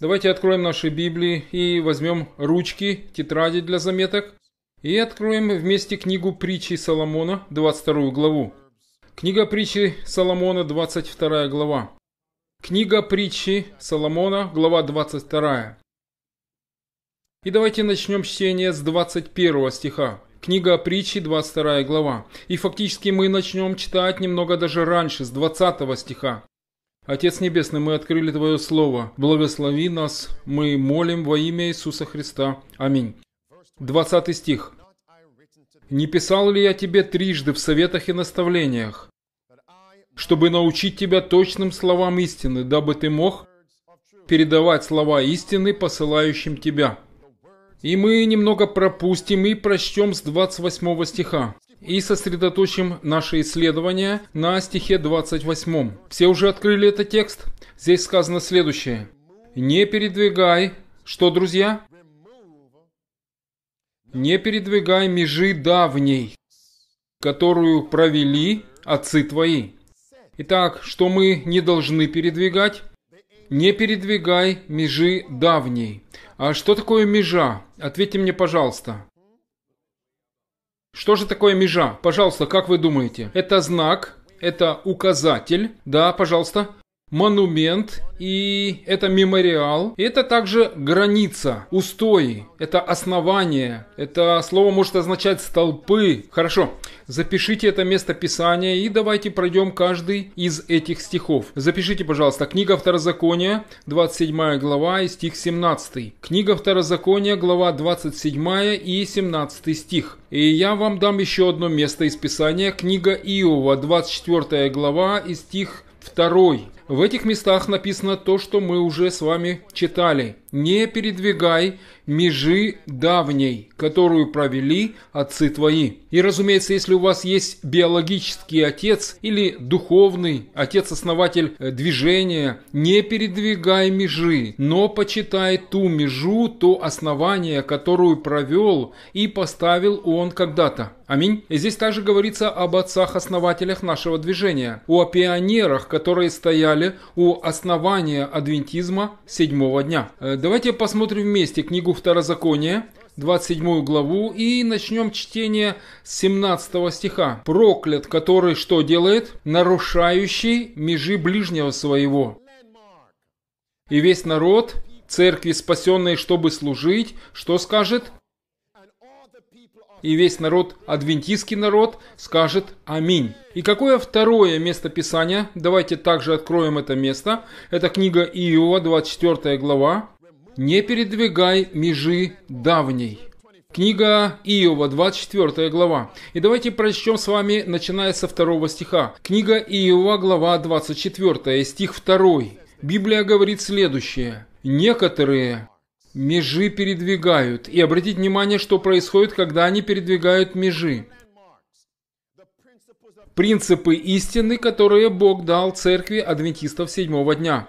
Давайте откроем наши Библии и возьмем ручки, тетради для заметок. И откроем вместе книгу притчи Соломона, 22 главу. Книга притчи Соломона, 22 глава. Книга притчи Соломона, глава 22. И давайте начнем чтение с 21 стиха. Книга притчи, 22 глава. И фактически мы начнем читать немного даже раньше, с 20 стиха. Отец Небесный, мы открыли Твое Слово. Благослови нас, мы молим во имя Иисуса Христа. Аминь. 20 стих. «Не писал ли я тебе трижды в советах и наставлениях, чтобы научить тебя точным словам истины, дабы ты мог передавать слова истины посылающим тебя?» И мы немного пропустим и прочтем с 28 стиха и сосредоточим наши исследования на стихе 28. Все уже открыли этот текст? Здесь сказано следующее. «Не передвигай...» Что, друзья? «Не передвигай межи давней, которую провели отцы твои». Итак, что мы не должны передвигать? Не передвигай межи давней. А что такое межа? Ответьте мне, пожалуйста. Что же такое межа? Пожалуйста, как вы думаете? Это знак, это указатель. Да, пожалуйста монумент, и это мемориал. И это также граница, устой, это основание. Это слово может означать столпы. Хорошо, запишите это место Писания и давайте пройдем каждый из этих стихов. Запишите, пожалуйста, книга Второзакония, 27 глава и стих 17. Книга Второзакония, глава 27 и 17 стих. И я вам дам еще одно место из Писания, книга Иова, 24 глава и стих 2. В этих местах написано то, что мы уже с вами читали. «Не передвигай межи давней, которую провели отцы твои». И, разумеется, если у вас есть биологический отец или духовный отец-основатель э, движения, не передвигай межи, но почитай ту межу, то основание, которую провел и поставил он когда-то. Аминь. Здесь также говорится об отцах-основателях нашего движения, о пионерах, которые стояли материале о основания адвентизма седьмого дня. Э, давайте посмотрим вместе книгу Второзакония, 27 главу и начнем чтение 17 стиха. «Проклят, который что делает? Нарушающий межи ближнего своего. И весь народ, церкви спасенной, чтобы служить, что скажет? и весь народ, адвентистский народ, скажет «Аминь». И какое второе место Писания, давайте также откроем это место, это книга Иова, 24 глава, «Не передвигай межи давней». Книга Иова, 24 глава. И давайте прочтем с вами, начиная со второго стиха. Книга Иова, глава 24, стих 2. Библия говорит следующее. «Некоторые межи передвигают. И обратите внимание, что происходит, когда они передвигают межи. Принципы истины, которые Бог дал церкви адвентистов седьмого дня.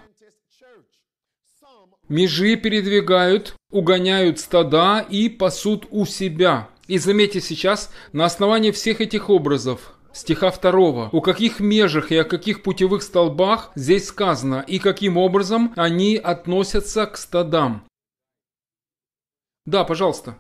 Межи передвигают, угоняют стада и пасут у себя. И заметьте сейчас, на основании всех этих образов, стиха 2. «О каких межах и о каких путевых столбах здесь сказано, и каким образом они относятся к стадам». Да, пожалуйста.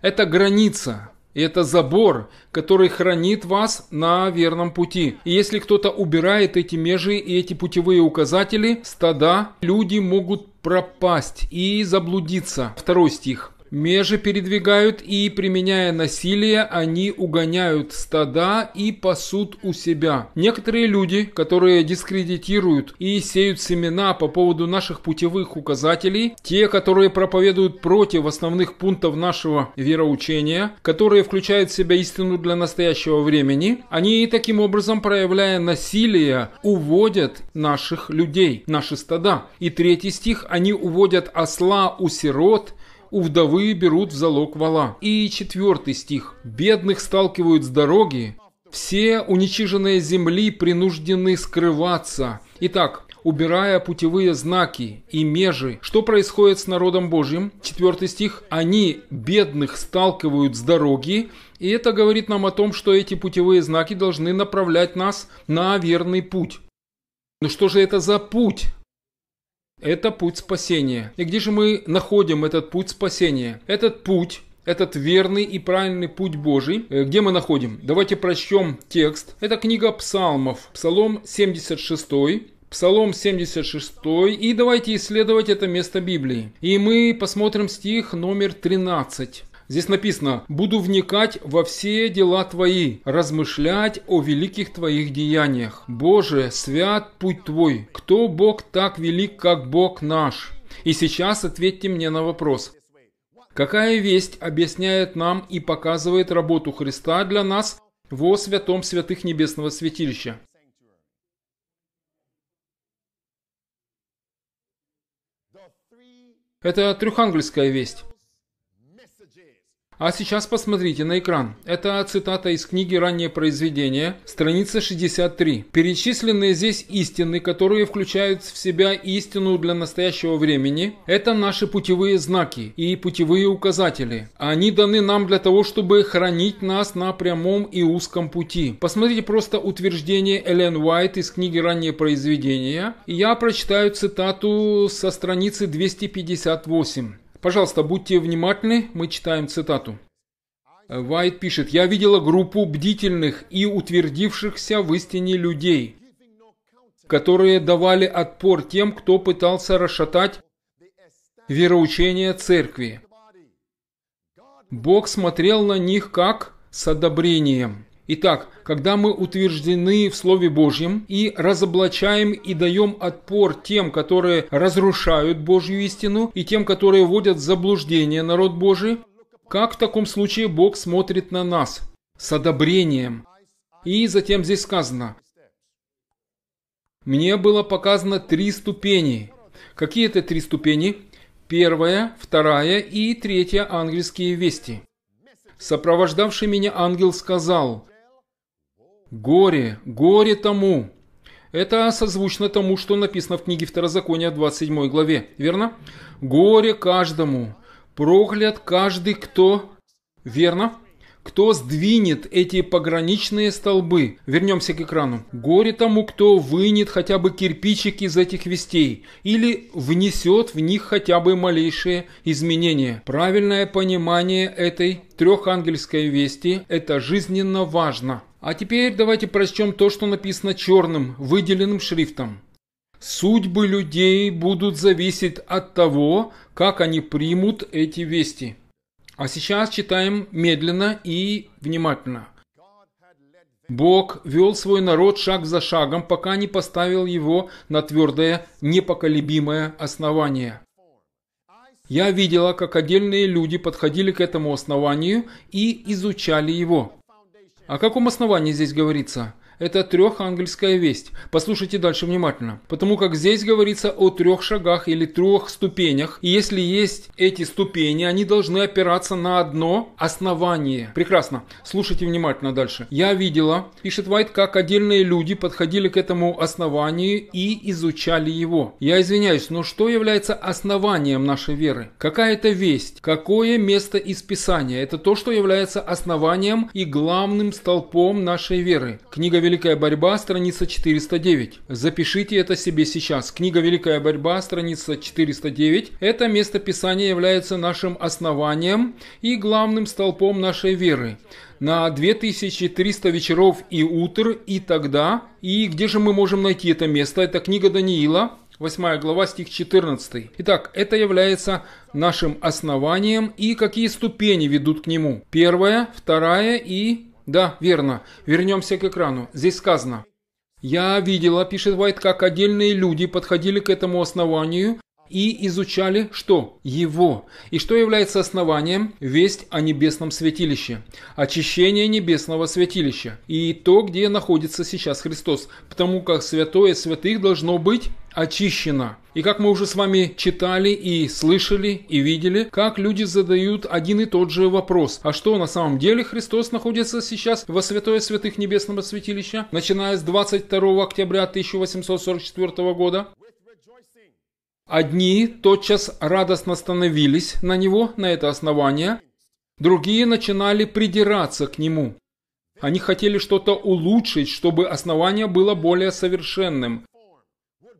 Это граница, и это забор, который хранит вас на верном пути. И если кто-то убирает эти межи и эти путевые указатели, стада, люди могут пропасть и заблудиться. Второй стих межи передвигают и, применяя насилие, они угоняют стада и пасут у себя. Некоторые люди, которые дискредитируют и сеют семена по поводу наших путевых указателей, те, которые проповедуют против основных пунктов нашего вероучения, которые включают в себя истину для настоящего времени, они таким образом, проявляя насилие, уводят наших людей, наши стада. И третий стих, они уводят осла у сирот у вдовы берут в залог вала. И четвертый стих. Бедных сталкивают с дороги, все уничиженные земли принуждены скрываться. Итак, убирая путевые знаки и межи. Что происходит с народом Божьим? Четвертый стих. Они бедных сталкивают с дороги, и это говорит нам о том, что эти путевые знаки должны направлять нас на верный путь. Но что же это за путь? Это путь спасения. И где же мы находим этот путь спасения? Этот путь этот верный и правильный путь Божий. Э, где мы находим? Давайте прочтем текст. Это книга псалмов, псалом 76, Псалом 76, и давайте исследовать это место Библии. И мы посмотрим стих номер 13. Здесь написано «Буду вникать во все дела Твои, размышлять о великих Твоих деяниях. Боже, свят путь Твой, кто Бог так велик, как Бог наш?» И сейчас ответьте мне на вопрос. Какая весть объясняет нам и показывает работу Христа для нас во святом святых небесного святилища? Это трехангельская весть. А сейчас посмотрите на экран. Это цитата из книги «Раннее произведение», страница 63. Перечисленные здесь истины, которые включают в себя истину для настоящего времени, это наши путевые знаки и путевые указатели. Они даны нам для того, чтобы хранить нас на прямом и узком пути. Посмотрите просто утверждение Эллен Уайт из книги «Раннее произведение». Я прочитаю цитату со страницы 258. Пожалуйста, будьте внимательны, мы читаем цитату. Вайт пишет, «Я видела группу бдительных и утвердившихся в истине людей, которые давали отпор тем, кто пытался расшатать вероучение церкви. Бог смотрел на них как с одобрением». Итак, когда мы утверждены в Слове Божьем и разоблачаем и даем отпор тем, которые разрушают Божью истину и тем, которые вводят в заблуждение народ Божий, как в таком случае Бог смотрит на нас? С одобрением. И затем здесь сказано, мне было показано три ступени. Какие это три ступени? Первая, вторая и третья ангельские вести. Сопровождавший меня ангел сказал, Горе, горе тому! Это созвучно тому, что написано в книге Второзакония 27 главе, верно? Горе каждому, проклят каждый, кто... Верно? Кто сдвинет эти пограничные столбы? Вернемся к экрану. Горе тому, кто вынет хотя бы кирпичики из этих вестей или внесет в них хотя бы малейшие изменения. Правильное понимание этой трехангельской вести – это жизненно важно. А теперь давайте прочтем то, что написано черным, выделенным шрифтом. Судьбы людей будут зависеть от того, как они примут эти вести. А сейчас читаем медленно и внимательно. Бог вел свой народ шаг за шагом, пока не поставил его на твердое, непоколебимое основание. Я видела, как отдельные люди подходили к этому основанию и изучали его. О каком основании здесь говорится? Это трехангельская весть. Послушайте дальше внимательно. Потому как здесь говорится о трех шагах или трех ступенях. И если есть эти ступени, они должны опираться на одно основание. Прекрасно. Слушайте внимательно дальше. Я видела, пишет Вайт, как отдельные люди подходили к этому основанию и изучали его. Я извиняюсь, но что является основанием нашей веры? Какая это весть? Какое место из Писания? Это то, что является основанием и главным столпом нашей веры. Книга «Великая борьба», страница 409. Запишите это себе сейчас. Книга «Великая борьба», страница 409. Это место писания является нашим основанием и главным столпом нашей веры на 2300 вечеров и утр, и тогда. И где же мы можем найти это место? Это книга Даниила, 8 глава, стих 14. Итак, это является нашим основанием и какие ступени ведут к нему. Первая, вторая и да, верно. Вернемся к экрану. Здесь сказано. Я видела, пишет Вайт, как отдельные люди подходили к этому основанию и изучали что? Его. И что является основанием? Весть о небесном святилище. Очищение небесного святилища. И то, где находится сейчас Христос. Потому как святое святых должно быть очищена. И как мы уже с вами читали и слышали и видели, как люди задают один и тот же вопрос. А что на самом деле Христос находится сейчас во святое святых небесного святилища, начиная с 22 октября 1844 года? Одни тотчас радостно становились на него, на это основание, другие начинали придираться к нему. Они хотели что-то улучшить, чтобы основание было более совершенным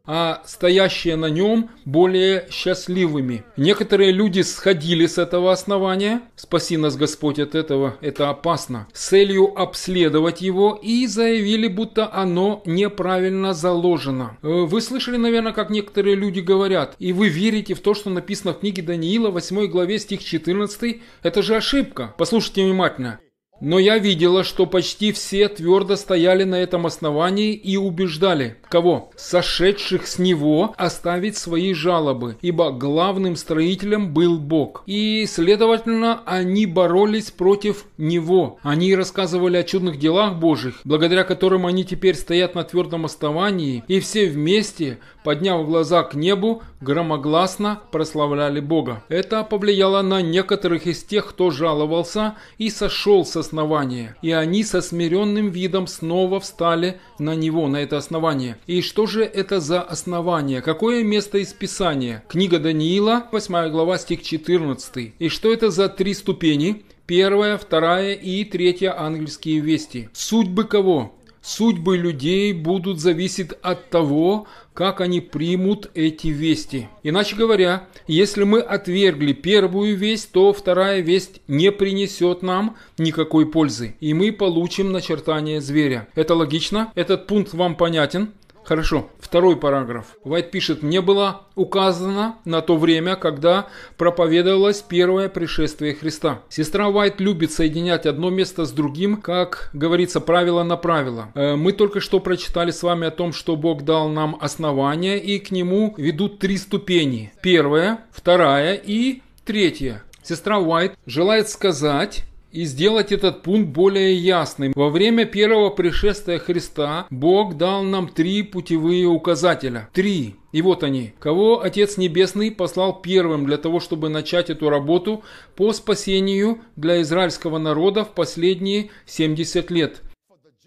а стоящие на нем более счастливыми. Некоторые люди сходили с этого основания, спаси нас Господь от этого, это опасно, с целью обследовать его и заявили, будто оно неправильно заложено. Э, вы слышали, наверное, как некоторые люди говорят, и вы верите в то, что написано в книге Даниила 8 главе стих 14, это же ошибка. Послушайте внимательно. Но я видела, что почти все твердо стояли на этом основании и убеждали, кого? Сошедших с него оставить свои жалобы, ибо главным строителем был Бог. И, следовательно, они боролись против него. Они рассказывали о чудных делах Божьих, благодаря которым они теперь стоят на твердом основании, и все вместе, подняв глаза к небу, громогласно прославляли Бога. Это повлияло на некоторых из тех, кто жаловался и сошел со основание. И они со смиренным видом снова встали на него, на это основание. И что же это за основание? Какое место из Писания? Книга Даниила, 8 глава, стих 14. И что это за три ступени? Первая, вторая и третья ангельские вести. Судьбы кого? Судьбы людей будут зависеть от того, как они примут эти вести. Иначе говоря, если мы отвергли первую весть, то вторая весть не принесет нам никакой пользы, и мы получим начертание зверя. Это логично? Этот пункт вам понятен? Хорошо, второй параграф. Вайт пишет, «Мне было указано на то время, когда проповедовалось первое пришествие Христа». Сестра Вайт любит соединять одно место с другим, как говорится, правило на правило. Э, мы только что прочитали с вами о том, что Бог дал нам основание и к нему ведут три ступени. Первая, вторая и третья. Сестра Уайт желает сказать, и сделать этот пункт более ясным. Во время первого пришествия Христа Бог дал нам три путевые указателя. Три. И вот они. Кого Отец Небесный послал первым для того, чтобы начать эту работу по спасению для израильского народа в последние 70 лет.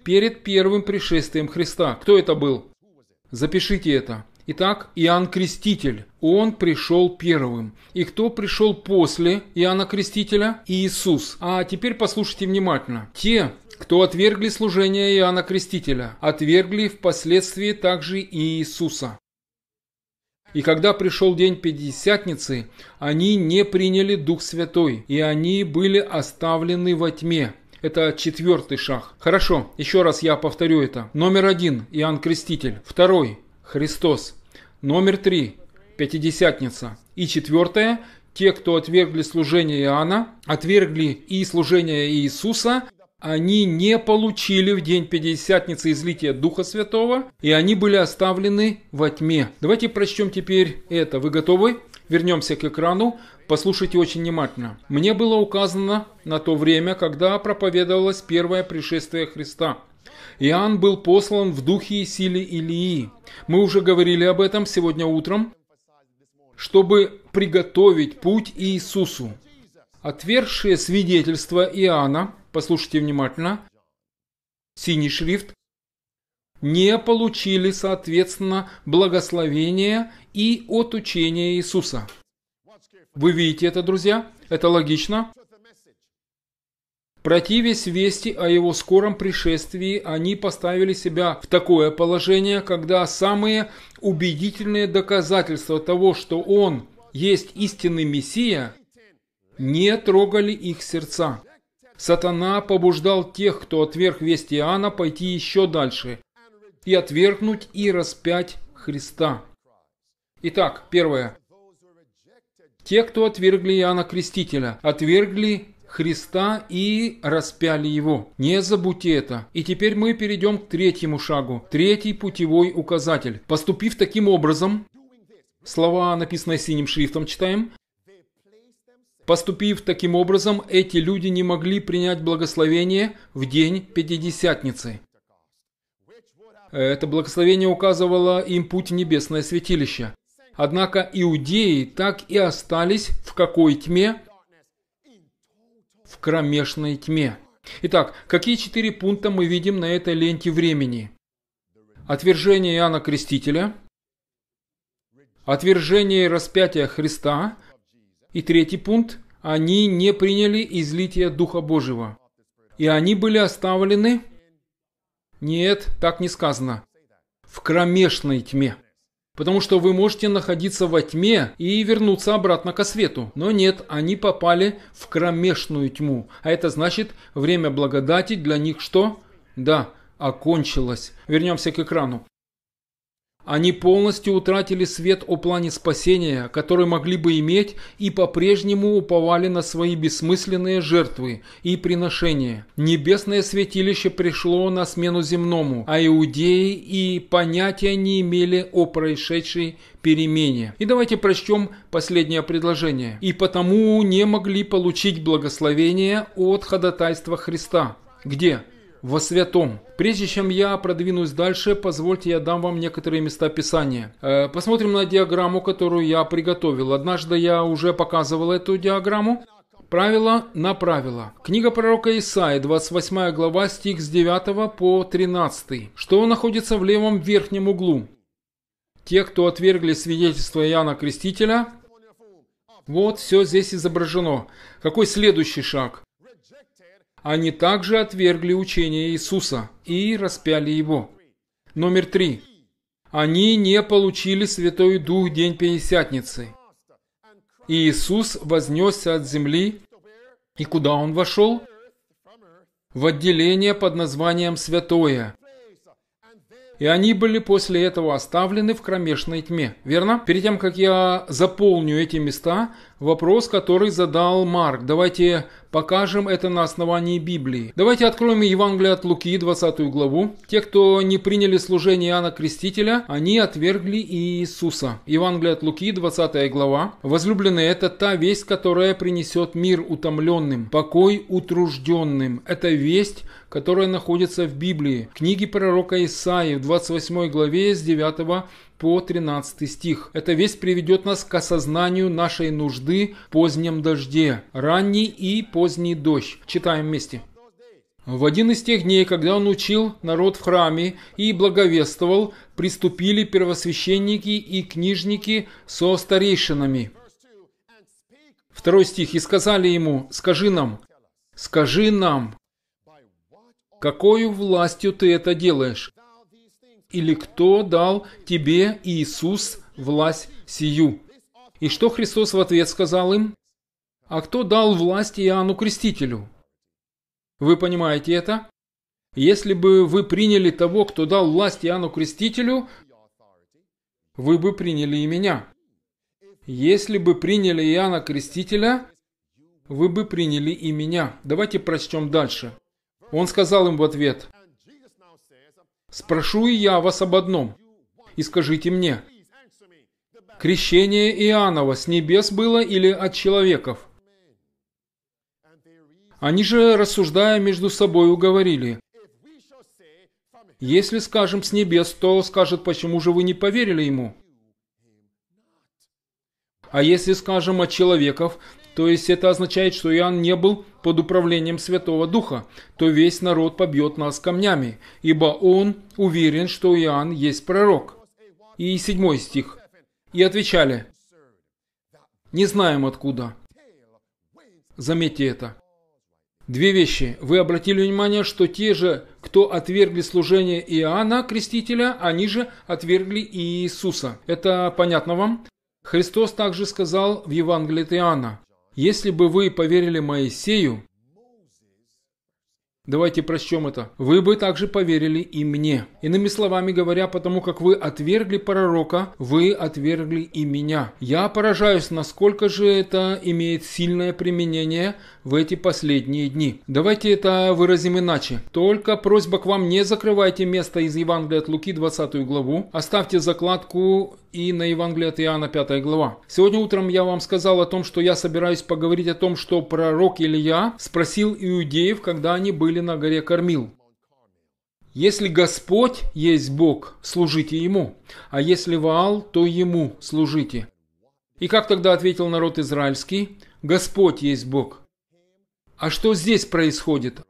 Перед первым пришествием Христа. Кто это был? Запишите это. Итак, Иоанн Креститель, он пришел первым. И кто пришел после Иоанна Крестителя? Иисус. А теперь послушайте внимательно. Те, кто отвергли служение Иоанна Крестителя, отвергли впоследствии также и Иисуса. И когда пришел день Пятидесятницы, они не приняли Дух Святой, и они были оставлены во тьме. Это четвертый шаг. Хорошо, еще раз я повторю это. Номер один – Иоанн Креститель. Второй – Христос. Номер три – Пятидесятница. И четвертое – те, кто отвергли служение Иоанна, отвергли и служение Иисуса, они не получили в день Пятидесятницы излития Духа Святого, и они были оставлены во тьме. Давайте прочтем теперь это. Вы готовы? Вернемся к экрану. Послушайте очень внимательно. Мне было указано на то время, когда проповедовалось первое пришествие Христа – Иоанн был послан в духе и силе Илии. Мы уже говорили об этом сегодня утром, чтобы приготовить путь Иисусу. Отвергшие свидетельство Иоанна, послушайте внимательно, синий шрифт, не получили, соответственно, благословения и от учения Иисуса. Вы видите это, друзья? Это логично? Противясь вести о его скором пришествии, они поставили себя в такое положение, когда самые убедительные доказательства того, что он есть истинный Мессия, не трогали их сердца. Сатана побуждал тех, кто отверг весть Иоанна, пойти еще дальше и отвергнуть и распять Христа. Итак, первое. Те, кто отвергли Иоанна Крестителя, отвергли Христа и распяли его. Не забудьте это. И теперь мы перейдем к третьему шагу, третий путевой указатель. Поступив таким образом, слова, написанные синим шрифтом, читаем, Поступив таким образом, эти люди не могли принять благословение в день Пятидесятницы. Это благословение указывало им путь в небесное святилище. Однако иудеи так и остались в какой тьме, в кромешной тьме. Итак, какие четыре пункта мы видим на этой ленте времени? Отвержение Иоанна Крестителя, отвержение распятия Христа и третий пункт – они не приняли излития Духа Божьего. И они были оставлены, нет, так не сказано, в кромешной тьме. Потому что вы можете находиться во тьме и вернуться обратно ко свету. Но нет, они попали в кромешную тьму. А это значит, время благодати для них что? Да, окончилось. Вернемся к экрану. Они полностью утратили свет о плане спасения, который могли бы иметь, и по-прежнему уповали на свои бессмысленные жертвы и приношения. Небесное святилище пришло на смену земному, а иудеи и понятия не имели о происшедшей перемене. И давайте прочтем последнее предложение. «И потому не могли получить благословение от ходатайства Христа». Где? во святом. Прежде чем я продвинусь дальше, позвольте я дам вам некоторые места Писания. Э, посмотрим на диаграмму, которую я приготовил. Однажды я уже показывал эту диаграмму. Правило на правило. Книга пророка Исаи, 28 глава, стих с 9 по 13, что находится в левом верхнем углу. Те, кто отвергли свидетельство Иоанна Крестителя, вот все здесь изображено. Какой следующий шаг? Они также отвергли учение Иисуса и распяли его. Номер три. Они не получили Святой Дух День Пятидесятницы. Иисус вознесся от земли, и куда он вошел? В отделение под названием «Святое». И они были после этого оставлены в кромешной тьме. Верно? Перед тем, как я заполню эти места, Вопрос, который задал Марк. Давайте покажем это на основании Библии. Давайте откроем Евангелие от Луки, 20 главу. Те, кто не приняли служение Иоанна Крестителя, они отвергли Иисуса. Евангелие от Луки, 20 глава. Возлюбленные, это та весть, которая принесет мир утомленным, покой утружденным. Это весть, которая находится в Библии. В книге пророка Исаии, в 28 главе, с 9 по 13 стих. Эта весть приведет нас к осознанию нашей нужды в позднем дожде, ранний и поздний дождь. Читаем вместе. В один из тех дней, когда он учил народ в храме и благовествовал, приступили первосвященники и книжники со старейшинами. Второй стих. «И сказали ему, скажи нам, скажи нам, какую властью ты это делаешь? или кто дал тебе, Иисус, власть сию?» И что Христос в ответ сказал им? «А кто дал власть Иоанну Крестителю?» Вы понимаете это? Если бы вы приняли того, кто дал власть Иоанну Крестителю, вы бы приняли и меня. Если бы приняли Иоанна Крестителя, вы бы приняли и меня. Давайте прочтем дальше. Он сказал им в ответ – Спрошу и я вас об одном, и скажите мне, крещение Иоаннова с небес было или от человеков? Они же, рассуждая между собой, уговорили, если скажем с небес, то скажет, почему же вы не поверили ему? А если скажем от человеков, то есть это означает, что Иоанн не был под управлением Святого Духа, то весь народ побьет нас камнями, ибо он уверен, что Иоанн есть пророк. И седьмой стих. И отвечали, не знаем откуда. Заметьте это. Две вещи. Вы обратили внимание, что те же, кто отвергли служение Иоанна Крестителя, они же отвергли Иисуса. Это понятно вам? Христос также сказал в Евангелии от Иоанна, если бы вы поверили Моисею, Давайте прочтем это. Вы бы также поверили и мне. Иными словами говоря, потому как вы отвергли пророка, вы отвергли и меня. Я поражаюсь, насколько же это имеет сильное применение в эти последние дни. Давайте это выразим иначе. Только просьба к вам не закрывайте место из Евангелия от Луки 20 главу. Оставьте закладку и на Евангелие от Иоанна 5 глава. Сегодня утром я вам сказал о том, что я собираюсь поговорить о том, что пророк Илья спросил иудеев, когда они были на горе Кормил. Если Господь есть Бог, служите Ему, а если Ваал, то Ему служите. И как тогда ответил народ израильский? Господь есть Бог. А что здесь происходит?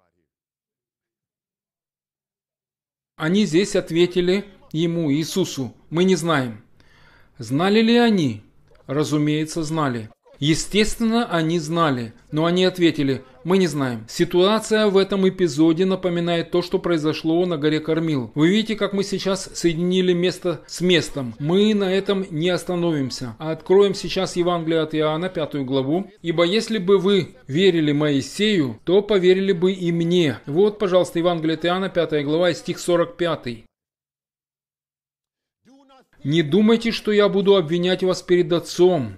Они здесь ответили ему, Иисусу, мы не знаем. Знали ли они? Разумеется, знали. Естественно, они знали, но они ответили «Мы не знаем». Ситуация в этом эпизоде напоминает то, что произошло на горе Кормил. Вы видите, как мы сейчас соединили место с местом. Мы на этом не остановимся, а откроем сейчас Евангелие от Иоанна, пятую главу. «Ибо если бы вы верили Моисею, то поверили бы и мне». Вот, пожалуйста, Евангелие от Иоанна, пятая глава, стих 45. Не думайте, что я буду обвинять вас перед Отцом.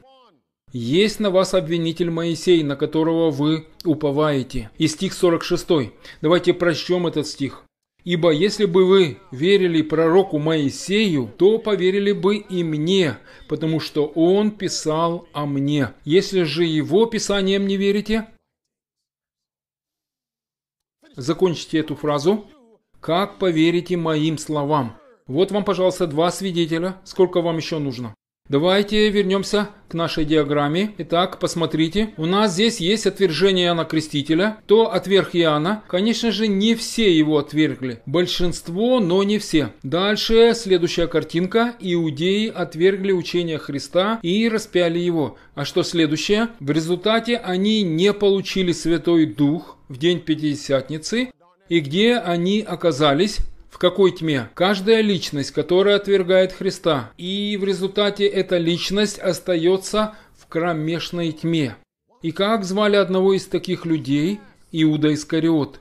Есть на вас обвинитель Моисей, на которого вы уповаете. И стих 46. Давайте прочтем этот стих. Ибо если бы вы верили пророку Моисею, то поверили бы и мне, потому что он писал о мне. Если же его писанием не верите, закончите эту фразу, как поверите моим словам? Вот вам, пожалуйста, два свидетеля. Сколько вам еще нужно? Давайте вернемся к нашей диаграмме. Итак, посмотрите, у нас здесь есть отвержение Иоанна Крестителя. То отверг Иоанна, конечно же, не все его отвергли. Большинство, но не все. Дальше следующая картинка. Иудеи отвергли учение Христа и распяли его. А что следующее? В результате они не получили Святой Дух в день Пятидесятницы. И где они оказались? В какой тьме? Каждая личность, которая отвергает Христа. И в результате эта личность остается в кромешной тьме. И как звали одного из таких людей? Иуда Искариот.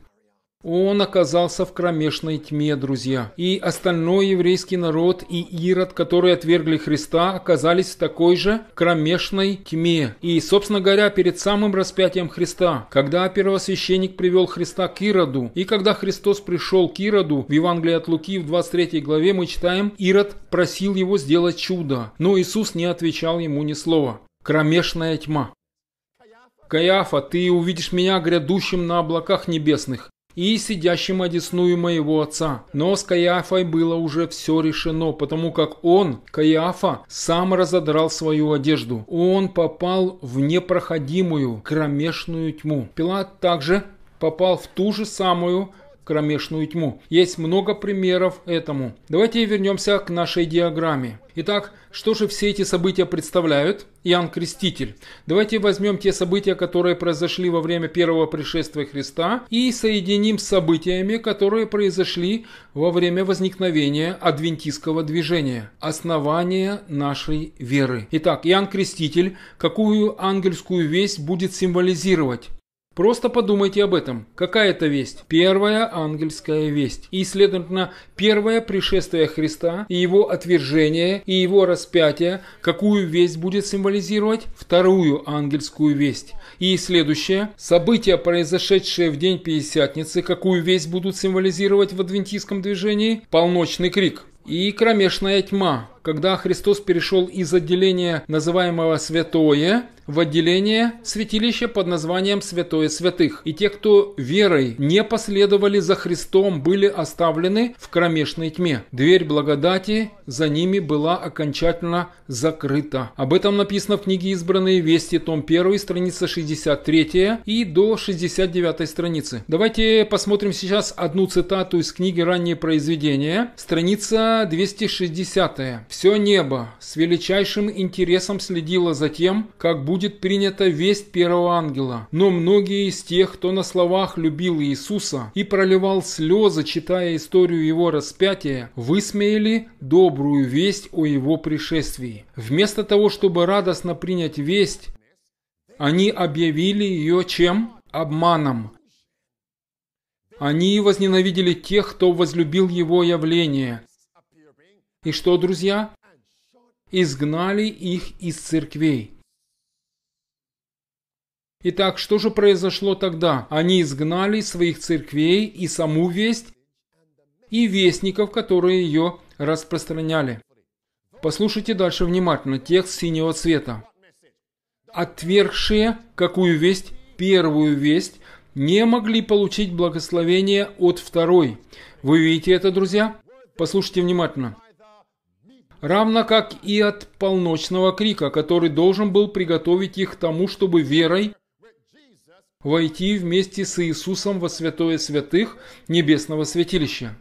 Он оказался в кромешной тьме, друзья. И остальной еврейский народ и Ирод, которые отвергли Христа, оказались в такой же кромешной тьме. И, собственно говоря, перед самым распятием Христа, когда первосвященник привел Христа к Ироду, и когда Христос пришел к Ироду, в Евангелии от Луки в 23 главе мы читаем, Ирод просил его сделать чудо, но Иисус не отвечал ему ни слова. Кромешная тьма. Каяфа, ты увидишь меня грядущим на облаках небесных и сидящим одесную моего отца. Но с Каиафой было уже все решено, потому как он, Каиафа, сам разодрал свою одежду. Он попал в непроходимую кромешную тьму. Пилат также попал в ту же самую кромешную тьму. Есть много примеров этому. Давайте вернемся к нашей диаграмме. Итак, что же все эти события представляют? Иоанн Креститель. Давайте возьмем те события, которые произошли во время первого пришествия Христа и соединим с событиями, которые произошли во время возникновения адвентистского движения. Основание нашей веры. Итак, Иоанн Креститель, какую ангельскую весть будет символизировать? Просто подумайте об этом. Какая это весть? Первая ангельская весть. И, следовательно, первое пришествие Христа и его отвержение и его распятие, какую весть будет символизировать? Вторую ангельскую весть. И следующее, события, произошедшие в день Пятидесятницы, какую весть будут символизировать в адвентистском движении? Полночный крик. И кромешная тьма, когда Христос перешел из отделения, называемого «святое», в отделение святилища под названием «Святое святых». И те, кто верой не последовали за Христом, были оставлены в кромешной тьме. Дверь благодати за ними была окончательно закрыта. Об этом написано в книге «Избранные вести», том 1, страница 63 и до 69 страницы. Давайте посмотрим сейчас одну цитату из книги «Ранние произведения», страница 260. Все небо с величайшим интересом следило за тем, как будет принята весть первого ангела. Но многие из тех, кто на словах любил Иисуса и проливал слезы, читая историю его распятия, высмеяли добрую весть о его пришествии. Вместо того, чтобы радостно принять весть, они объявили ее чем? Обманом. Они возненавидели тех, кто возлюбил его явление, и что, друзья? Изгнали их из церквей. Итак, что же произошло тогда? Они изгнали своих церквей и саму весть, и вестников, которые ее распространяли. Послушайте дальше внимательно текст синего цвета. «Отвергшие какую весть? Первую весть не могли получить благословение от второй». Вы видите это, друзья? Послушайте внимательно равно как и от полночного крика, который должен был приготовить их к тому, чтобы верой войти вместе с Иисусом во святое святых небесного святилища.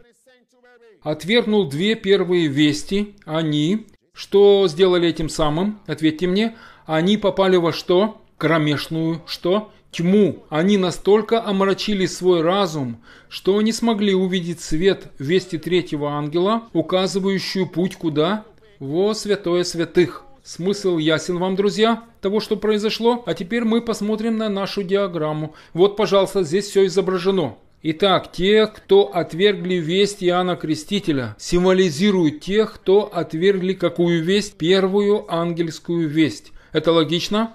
Отвергнул две первые вести, они, что сделали этим самым, ответьте мне, они попали во что? Кромешную что? Тьму. Они настолько омрачили свой разум, что не смогли увидеть свет вести третьего ангела, указывающую путь куда? Во святое святых! Смысл ясен вам, друзья, того, что произошло? А теперь мы посмотрим на нашу диаграмму. Вот, пожалуйста, здесь все изображено. Итак, те, кто отвергли весть Иоанна Крестителя, символизируют тех, кто отвергли какую весть? Первую ангельскую весть. Это логично?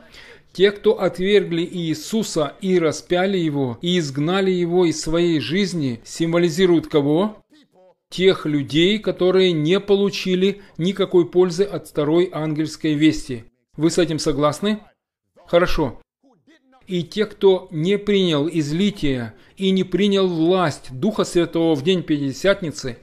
Те, кто отвергли Иисуса и распяли Его, и изгнали Его из своей жизни, символизируют кого? тех людей, которые не получили никакой пользы от второй ангельской вести. Вы с этим согласны? Хорошо. И те, кто не принял излитие и не принял власть Духа Святого в день Пятидесятницы,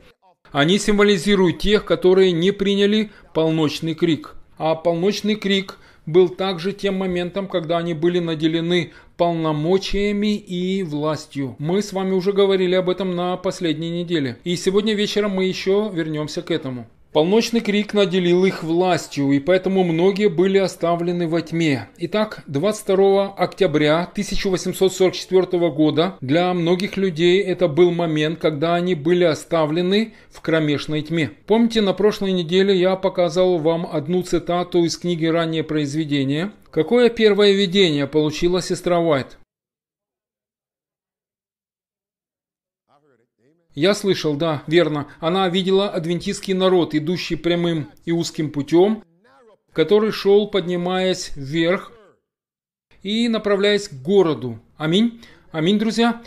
они символизируют тех, которые не приняли полночный крик. А полночный крик был также тем моментом, когда они были наделены полномочиями и властью. Мы с вами уже говорили об этом на последней неделе. И сегодня вечером мы еще вернемся к этому. Полночный крик наделил их властью, и поэтому многие были оставлены во тьме. Итак, 22 октября 1844 года для многих людей это был момент, когда они были оставлены в кромешной тьме. Помните, на прошлой неделе я показал вам одну цитату из книги «Раннее произведение». Какое первое видение получила сестра Уайт? Я слышал, да, верно. Она видела адвентистский народ, идущий прямым и узким путем, который шел, поднимаясь вверх и направляясь к городу. Аминь. Аминь, друзья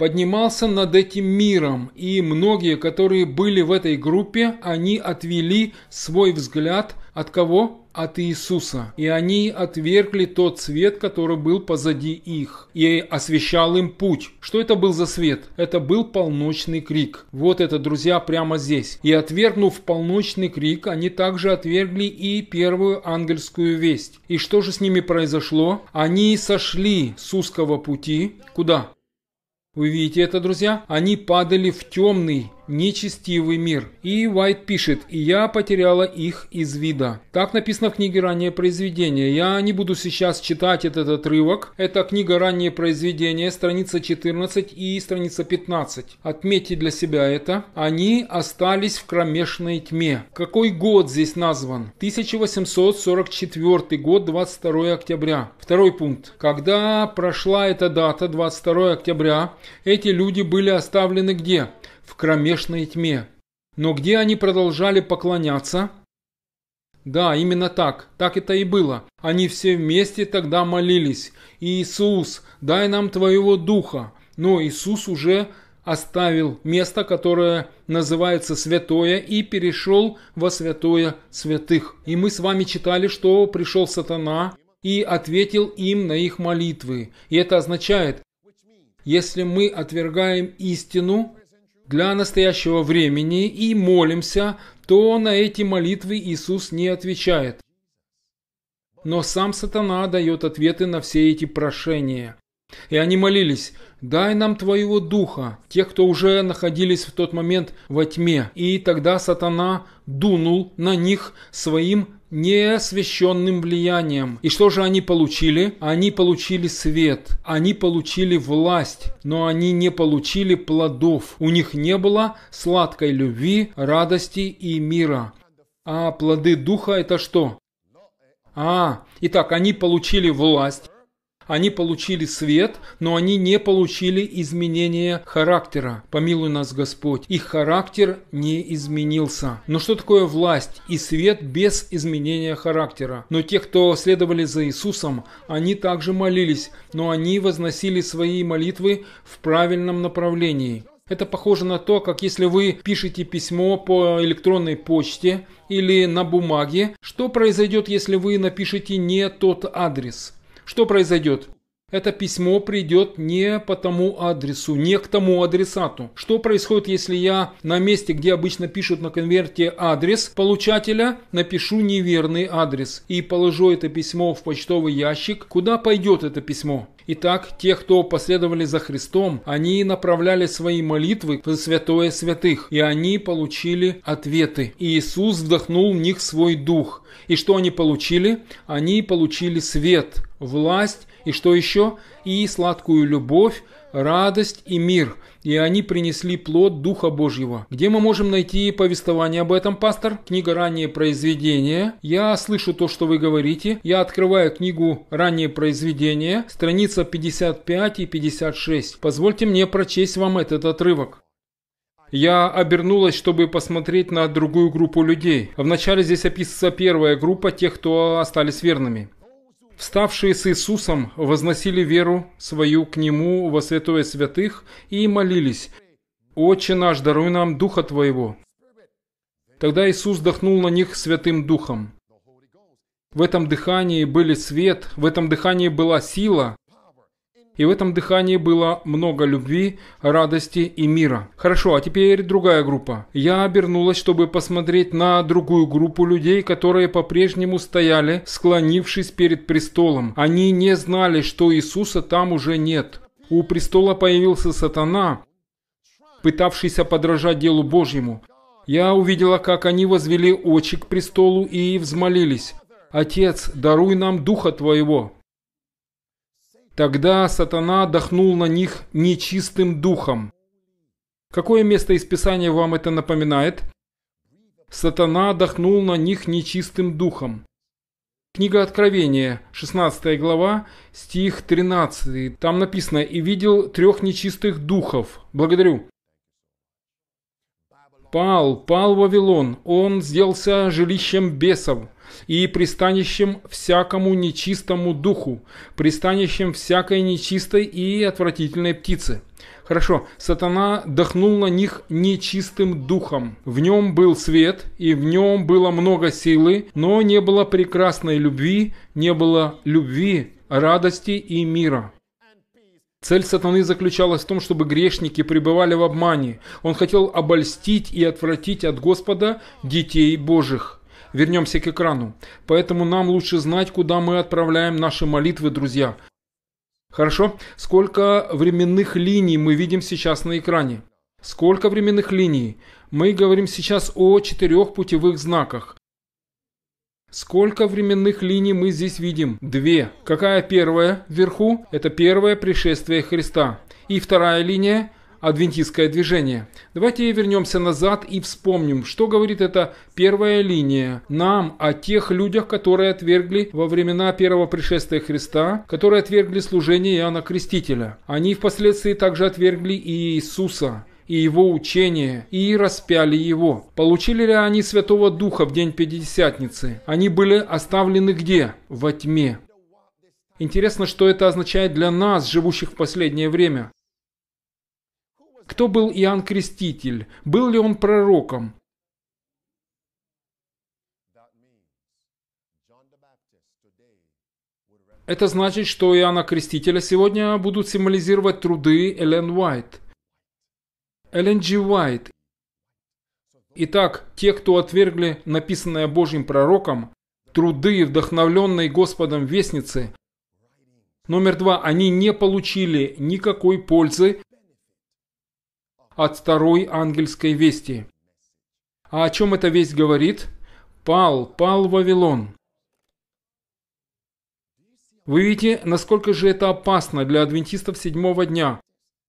поднимался над этим миром, и многие, которые были в этой группе, они отвели свой взгляд от кого? От Иисуса. И они отвергли тот свет, который был позади их, и освещал им путь. Что это был за свет? Это был полночный крик. Вот это, друзья, прямо здесь. И отвергнув полночный крик, они также отвергли и первую ангельскую весть. И что же с ними произошло? Они сошли с узкого пути. Куда? Вы видите это, друзья? Они падали в темный нечестивый мир. И Уайт пишет, и я потеряла их из вида. Так написано в книге «Раннее произведение». Я не буду сейчас читать этот отрывок. Это книга «Раннее произведение», страница 14 и страница 15. Отметьте для себя это. Они остались в кромешной тьме. Какой год здесь назван? 1844 год, 22 октября. Второй пункт. Когда прошла эта дата, 22 октября, эти люди были оставлены где? в кромешной тьме. Но где они продолжали поклоняться? Да, именно так, так это и было. Они все вместе тогда молились. «Иисус, дай нам Твоего Духа». Но Иисус уже оставил место, которое называется святое, и перешел во святое святых. И мы с вами читали, что пришел сатана и ответил им на их молитвы. И это означает, если мы отвергаем истину, для настоящего времени и молимся, то на эти молитвы Иисус не отвечает. Но сам сатана дает ответы на все эти прошения. И они молились, дай нам Твоего Духа, тех, кто уже находились в тот момент во тьме. И тогда сатана дунул на них своим неосвященным влиянием. И что же они получили? Они получили свет, они получили власть, но они не получили плодов. У них не было сладкой любви, радости и мира. А плоды Духа это что? А, итак, они получили власть, они получили свет, но они не получили изменения характера. Помилуй нас, Господь. Их характер не изменился. Но что такое власть и свет без изменения характера? Но те, кто следовали за Иисусом, они также молились, но они возносили свои молитвы в правильном направлении. Это похоже на то, как если вы пишете письмо по электронной почте или на бумаге, что произойдет, если вы напишете не тот адрес. Что произойдет? Это письмо придет не по тому адресу, не к тому адресату. Что происходит, если я на месте, где обычно пишут на конверте адрес получателя, напишу неверный адрес и положу это письмо в почтовый ящик? Куда пойдет это письмо? Итак, те, кто последовали за Христом, они направляли свои молитвы в святое святых, и они получили ответы. И Иисус вдохнул в них свой дух. И что они получили? Они получили свет – власть и что еще? И сладкую любовь, радость и мир. И они принесли плод Духа Божьего. Где мы можем найти повествование об этом, пастор? Книга «Раннее произведение». Я слышу то, что вы говорите. Я открываю книгу «Раннее произведение», страница 55 и 56. Позвольте мне прочесть вам этот отрывок. Я обернулась, чтобы посмотреть на другую группу людей. Вначале здесь описывается первая группа тех, кто остались верными. Вставшие с Иисусом возносили веру свою к Нему во святое святых и молились «Отче наш, даруй нам Духа Твоего». Тогда Иисус вдохнул на них Святым Духом. В этом дыхании были свет, в этом дыхании была сила, и в этом дыхании было много любви, радости и мира. Хорошо, а теперь другая группа. Я обернулась, чтобы посмотреть на другую группу людей, которые по-прежнему стояли, склонившись перед престолом. Они не знали, что Иисуса там уже нет. У престола появился сатана, пытавшийся подражать делу Божьему. Я увидела, как они возвели очи к престолу и взмолились. «Отец, даруй нам Духа Твоего!» Тогда сатана отдохнул на них нечистым духом. Какое место из Писания вам это напоминает? Сатана отдохнул на них нечистым духом. Книга Откровения, 16 глава, стих 13. Там написано «И видел трех нечистых духов». Благодарю. Пал, пал Вавилон, он сделался жилищем бесов и пристанищем всякому нечистому духу, пристанищем всякой нечистой и отвратительной птицы. Хорошо, сатана дохнул на них нечистым духом. В нем был свет, и в нем было много силы, но не было прекрасной любви, не было любви, радости и мира. Цель сатаны заключалась в том, чтобы грешники пребывали в обмане. Он хотел обольстить и отвратить от Господа детей Божьих вернемся к экрану. Поэтому нам лучше знать, куда мы отправляем наши молитвы, друзья. Хорошо, сколько временных линий мы видим сейчас на экране? Сколько временных линий? Мы говорим сейчас о четырех путевых знаках. Сколько временных линий мы здесь видим? Две. Какая первая вверху? Это первое пришествие Христа. И вторая линия – адвентистское движение. Давайте вернемся назад и вспомним, что говорит эта первая линия нам о тех людях, которые отвергли во времена первого пришествия Христа, которые отвергли служение Иоанна Крестителя. Они впоследствии также отвергли и Иисуса, и его учение, и распяли его. Получили ли они Святого Духа в день Пятидесятницы? Они были оставлены где? Во тьме. Интересно, что это означает для нас, живущих в последнее время. Кто был Иоанн Креститель? Был ли он пророком? Это значит, что Иоанна Крестителя сегодня будут символизировать труды Эллен Уайт. Эллен Джи Уайт. Итак, те, кто отвергли написанное Божьим пророком, труды, вдохновленные Господом Вестницы, номер два, они не получили никакой пользы от второй ангельской вести. А о чем эта весть говорит? Пал, пал Вавилон. Вы видите, насколько же это опасно для адвентистов седьмого дня,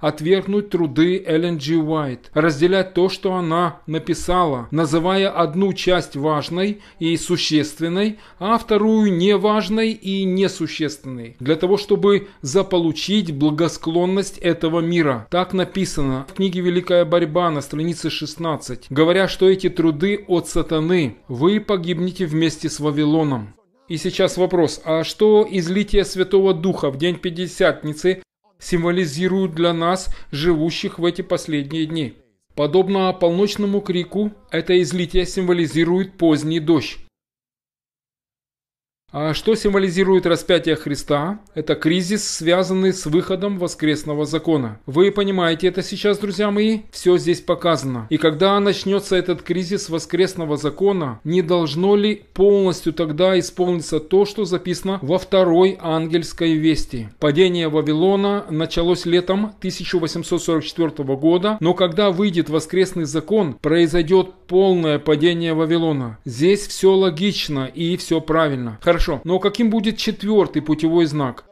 отвергнуть труды Эллен Джи Уайт, разделять то, что она написала, называя одну часть важной и существенной, а вторую неважной и несущественной, для того, чтобы заполучить благосклонность этого мира. Так написано в книге «Великая борьба» на странице 16, говоря, что эти труды от сатаны, вы погибнете вместе с Вавилоном. И сейчас вопрос, а что излитие Святого Духа в день Пятидесятницы символизируют для нас, живущих в эти последние дни. Подобно полночному крику, это излитие символизирует поздний дождь. А что символизирует распятие Христа? Это кризис, связанный с выходом воскресного закона. Вы понимаете это сейчас, друзья мои? Все здесь показано. И когда начнется этот кризис воскресного закона, не должно ли полностью тогда исполниться то, что записано во второй ангельской вести? Падение Вавилона началось летом 1844 года, но когда выйдет воскресный закон, произойдет полное падение Вавилона. Здесь все логично и все правильно. Хорошо хорошо. Но каким будет четвертый путевой знак?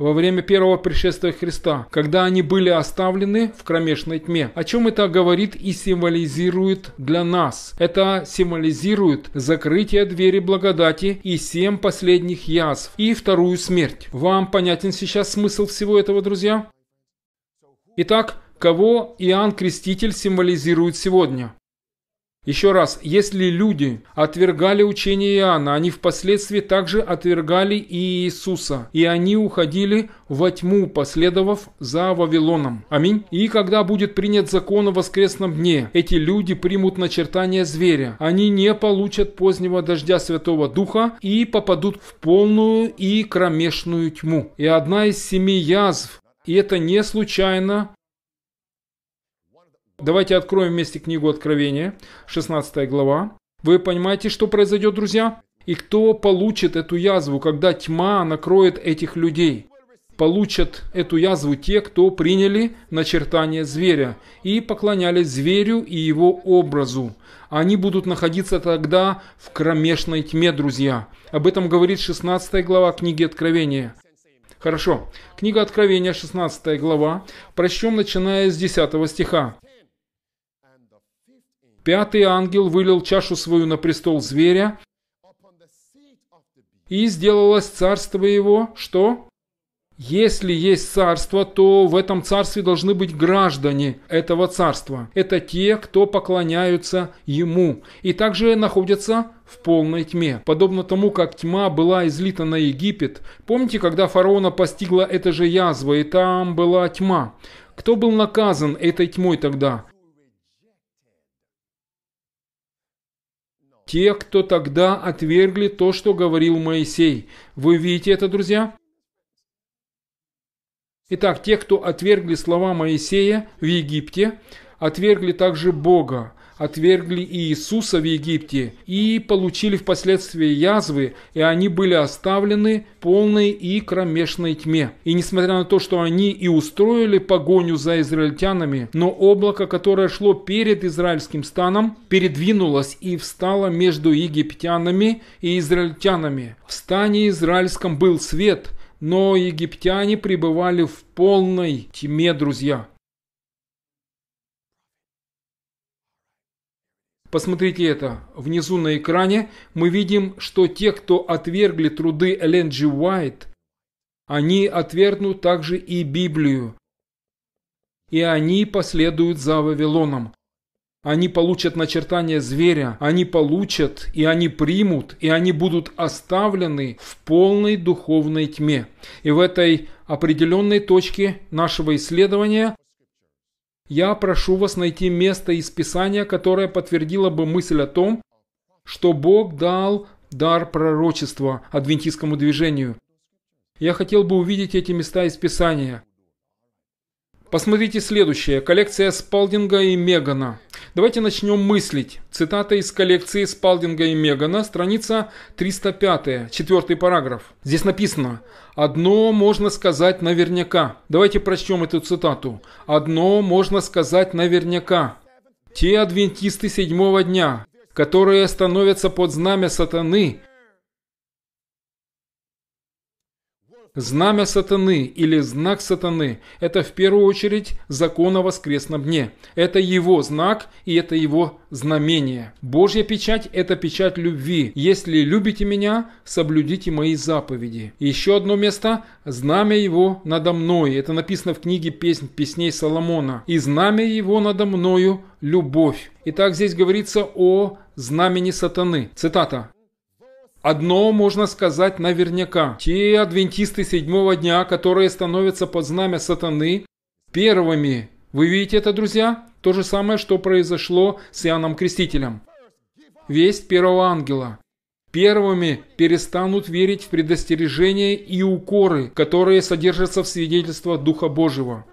во время первого пришествия Христа, когда они были оставлены в кромешной тьме. О чем это говорит и символизирует для нас? Это символизирует закрытие двери благодати и семь последних язв, и вторую смерть. Вам понятен сейчас смысл всего этого, друзья? Итак, кого Иоанн Креститель символизирует сегодня? Еще раз, если люди отвергали учение Иоанна, они впоследствии также отвергали и Иисуса, и они уходили во тьму, последовав за Вавилоном. Аминь. И когда будет принят закон о воскресном дне, эти люди примут начертание зверя. Они не получат позднего дождя Святого Духа и попадут в полную и кромешную тьму. И одна из семи язв и это не случайно Давайте откроем вместе книгу Откровения, 16 глава. Вы понимаете, что произойдет, друзья? И кто получит эту язву, когда тьма накроет этих людей? Получат эту язву те, кто приняли начертание зверя и поклонялись зверю и его образу. Они будут находиться тогда в кромешной тьме, друзья. Об этом говорит 16 глава книги Откровения. Хорошо. Книга Откровения, 16 глава. Прочтем, начиная с 10 стиха. Пятый ангел вылил чашу свою на престол зверя, и сделалось царство его, что? Если есть царство, то в этом царстве должны быть граждане этого царства. Это те, кто поклоняются ему и также находятся в полной тьме. Подобно тому, как тьма была излита на Египет. Помните, когда фараона постигла эта же язва, и там была тьма? Кто был наказан этой тьмой тогда? те, кто тогда отвергли то, что говорил Моисей. Вы видите это, друзья? Итак, те, кто отвергли слова Моисея в Египте, отвергли также Бога отвергли Иисуса в Египте и получили впоследствии язвы, и они были оставлены в полной и кромешной тьме. И несмотря на то, что они и устроили погоню за израильтянами, но облако, которое шло перед израильским станом, передвинулось и встало между египтянами и израильтянами. В стане израильском был свет – но египтяне пребывали в полной тьме, друзья. Посмотрите это. Внизу на экране мы видим, что те, кто отвергли труды Элен Джи Уайт, они отвергнут также и Библию. И они последуют за Вавилоном. Они получат начертание зверя, они получат, и они примут, и они будут оставлены в полной духовной тьме. И в этой определенной точке нашего исследования – я прошу вас найти место из Писания, которое подтвердило бы мысль о том, что Бог дал дар пророчества адвентистскому движению. Я хотел бы увидеть эти места из Писания. Посмотрите следующее. Коллекция Спалдинга и Мегана. Давайте начнем мыслить. Цитата из коллекции Спалдинга и Мегана, страница 305, четвертый параграф. Здесь написано «Одно можно сказать наверняка». Давайте прочтем эту цитату. «Одно можно сказать наверняка». Те адвентисты седьмого дня, которые становятся под знамя сатаны, Знамя сатаны или знак сатаны – это в первую очередь закон о воскресном дне. Это его знак и это его знамение. Божья печать – это печать любви. Если любите меня, соблюдите мои заповеди. Еще одно место – знамя его надо мной. Это написано в книге «Песнь песней Соломона». И знамя его надо мною – любовь. Итак, здесь говорится о знамени сатаны. Цитата. Одно можно сказать наверняка. Те адвентисты седьмого дня, которые становятся под знамя сатаны, первыми. Вы видите это, друзья? То же самое, что произошло с Иоанном Крестителем. Весть первого ангела. Первыми перестанут верить в предостережения и укоры, которые содержатся в свидетельствах Духа Божьего.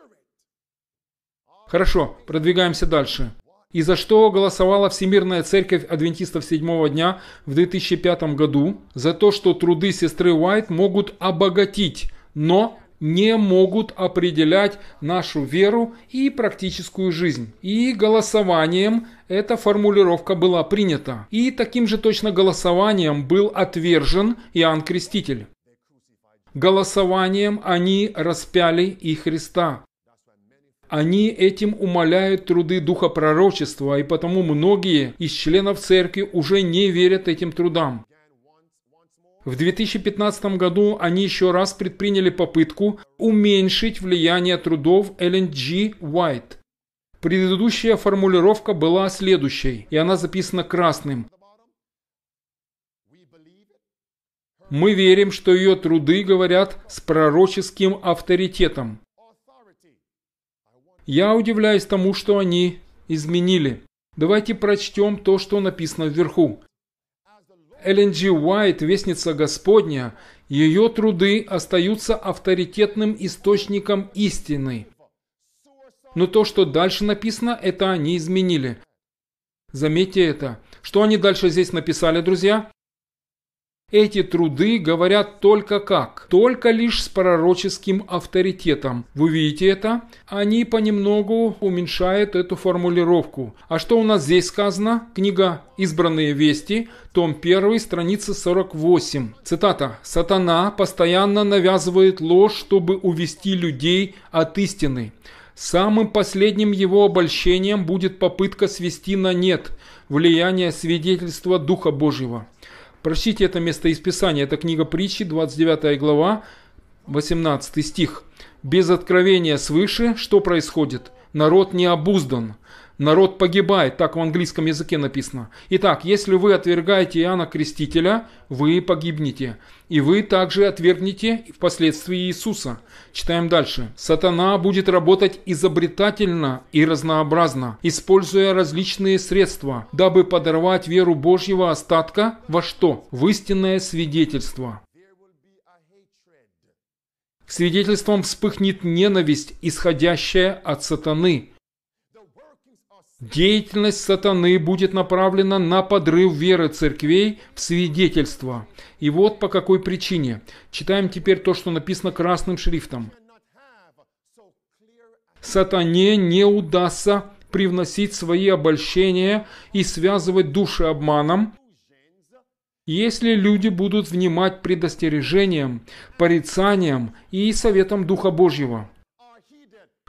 Хорошо, продвигаемся дальше и за что голосовала Всемирная Церковь Адвентистов Седьмого Дня в 2005 году, за то, что труды сестры Уайт могут обогатить, но не могут определять нашу веру и практическую жизнь. И голосованием эта формулировка была принята. И таким же точно голосованием был отвержен Иоанн Креститель. Голосованием они распяли и Христа. Они этим умаляют труды духа пророчества, и потому многие из членов церкви уже не верят этим трудам. В 2015 году они еще раз предприняли попытку уменьшить влияние трудов Эллен Джи Уайт. Предыдущая формулировка была следующей, и она записана красным. Мы верим, что ее труды говорят с пророческим авторитетом. Я удивляюсь тому, что они изменили. Давайте прочтем то, что написано вверху. Эллен Джи Уайт, Вестница Господня, ее труды остаются авторитетным источником истины. Но то, что дальше написано, это они изменили. Заметьте это. Что они дальше здесь написали, друзья? Эти труды говорят только как, только лишь с пророческим авторитетом. Вы видите это? Они понемногу уменьшают эту формулировку. А что у нас здесь сказано? Книга «Избранные вести», том 1, страница 48. Цитата. «Сатана постоянно навязывает ложь, чтобы увести людей от истины. Самым последним его обольщением будет попытка свести на нет влияние свидетельства Духа Божьего. Прочтите это место из Писания. Это книга притчи, 29 глава, 18 стих. Без откровения свыше что происходит? Народ не обуздан. Народ погибает, так в английском языке написано. Итак, если вы отвергаете Иоанна Крестителя, вы погибнете. И вы также отвергнете впоследствии Иисуса. Читаем дальше. Сатана будет работать изобретательно и разнообразно, используя различные средства, дабы подорвать веру Божьего остатка во что? В истинное свидетельство. К свидетельствам вспыхнет ненависть, исходящая от сатаны. Деятельность сатаны будет направлена на подрыв веры церквей в свидетельство. И вот по какой причине. Читаем теперь то, что написано красным шрифтом. Сатане не удастся привносить свои обольщения и связывать души обманом, если люди будут внимать предостережениям, порицаниям и советам Духа Божьего.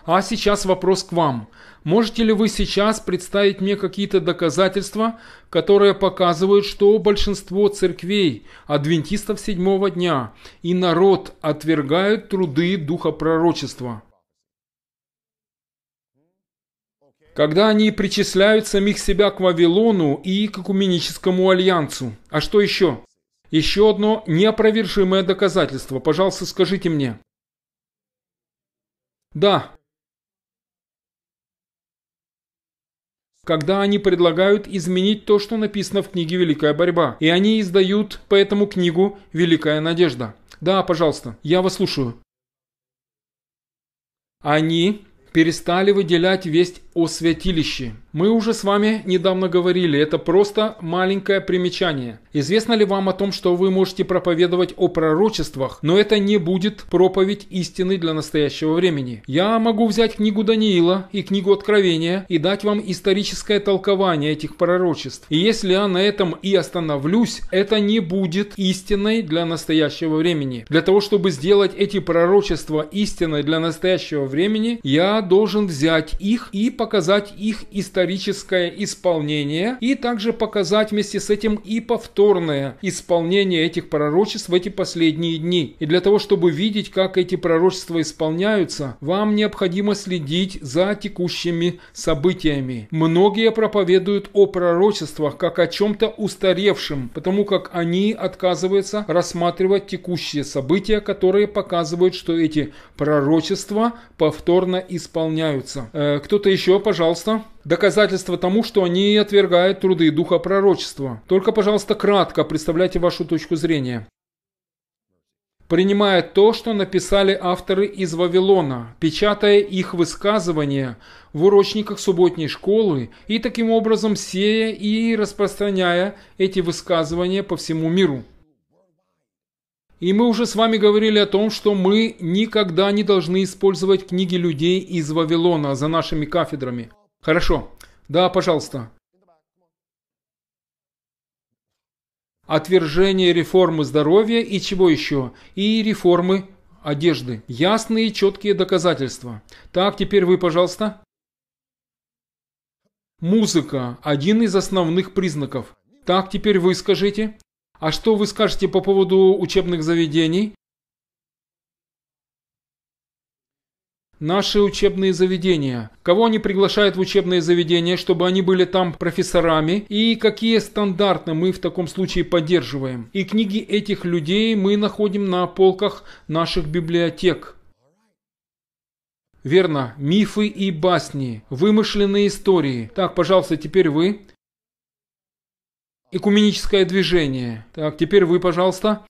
А сейчас вопрос к вам. Можете ли вы сейчас представить мне какие-то доказательства, которые показывают, что большинство церквей, адвентистов седьмого дня и народ отвергают труды Духа Пророчества? когда они причисляют самих себя к Вавилону и к Экуменическому Альянсу. А что еще? Еще одно неопровержимое доказательство. Пожалуйста, скажите мне. Да. Когда они предлагают изменить то, что написано в книге «Великая борьба», и они издают по этому книгу «Великая надежда». Да, пожалуйста, я вас слушаю. Они перестали выделять весть о святилище. Мы уже с вами недавно говорили, это просто маленькое примечание. Известно ли вам о том, что вы можете проповедовать о пророчествах, но это не будет проповедь истины для настоящего времени? Я могу взять книгу Даниила и книгу Откровения и дать вам историческое толкование этих пророчеств. И если я на этом и остановлюсь, это не будет истиной для настоящего времени. Для того, чтобы сделать эти пророчества истиной для настоящего времени, я должен взять их и показать их историческое историческое исполнение и также показать вместе с этим и повторное исполнение этих пророчеств в эти последние дни. И для того, чтобы видеть, как эти пророчества исполняются, вам необходимо следить за текущими событиями. Многие проповедуют о пророчествах как о чем-то устаревшем, потому как они отказываются рассматривать текущие события, которые показывают, что эти пророчества повторно исполняются. Э, кто-то еще, пожалуйста. Доказательство тому, что они отвергают труды духа пророчества. Только, пожалуйста, кратко представляйте вашу точку зрения. Принимая то, что написали авторы из Вавилона, печатая их высказывания в урочниках субботней школы и таким образом сея и распространяя эти высказывания по всему миру. И мы уже с вами говорили о том, что мы никогда не должны использовать книги людей из Вавилона за нашими кафедрами – Хорошо. Да, пожалуйста. Отвержение реформы здоровья и чего еще? И реформы одежды. Ясные четкие доказательства. Так, теперь вы, пожалуйста. Музыка – один из основных признаков. Так, теперь вы скажите. А что вы скажете по поводу учебных заведений? Наши учебные заведения. Кого они приглашают в учебные заведения, чтобы они были там профессорами? И какие стандарты мы в таком случае поддерживаем? И книги этих людей мы находим на полках наших библиотек. Верно, мифы и басни, вымышленные истории. Так, пожалуйста, теперь вы. Экуменическое движение. Так, теперь вы, пожалуйста.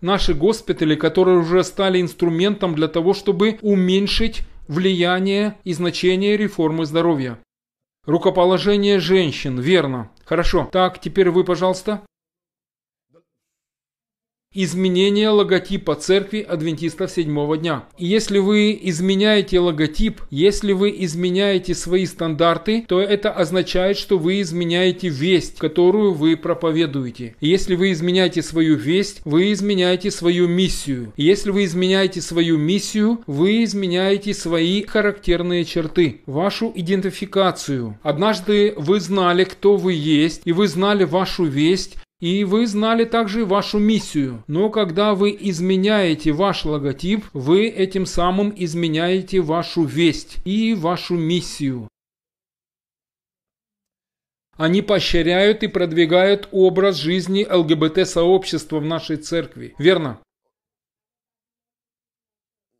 Наши госпитали, которые уже стали инструментом для того, чтобы уменьшить влияние и значение реформы здоровья. Рукоположение женщин, верно. Хорошо. Так, теперь вы, пожалуйста изменение логотипа церкви адвентистов седьмого дня. И если вы изменяете логотип, если вы изменяете свои стандарты, то это означает, что вы изменяете весть, которую вы проповедуете. И если вы изменяете свою весть, вы изменяете свою миссию. И если вы изменяете свою миссию, вы изменяете свои характерные черты, вашу идентификацию. Однажды вы знали, кто вы есть, и вы знали вашу весть, и вы знали также вашу миссию. Но когда вы изменяете ваш логотип, вы этим самым изменяете вашу весть и вашу миссию. Они поощряют и продвигают образ жизни ЛГБТ-сообщества в нашей церкви. Верно?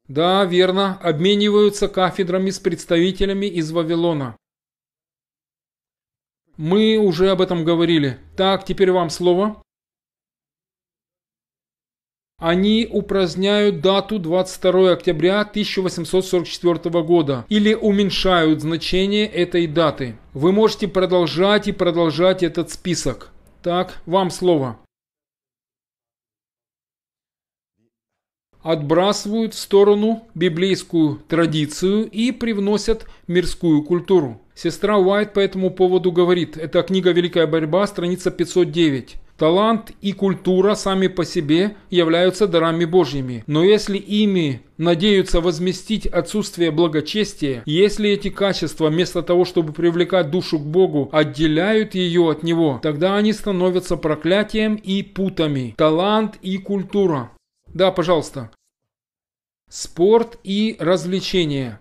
Да, верно. Обмениваются кафедрами с представителями из Вавилона. Мы уже об этом говорили. Так, теперь вам слово. Они упраздняют дату 22 октября 1844 года или уменьшают значение этой даты. Вы можете продолжать и продолжать этот список. Так, вам слово. отбрасывают в сторону библейскую традицию и привносят мирскую культуру. Сестра Уайт по этому поводу говорит, это книга «Великая борьба», страница 509. Талант и культура сами по себе являются дарами Божьими, но если ими надеются возместить отсутствие благочестия, если эти качества вместо того, чтобы привлекать душу к Богу, отделяют ее от Него, тогда они становятся проклятием и путами. Талант и культура. Да, пожалуйста. Спорт и развлечения.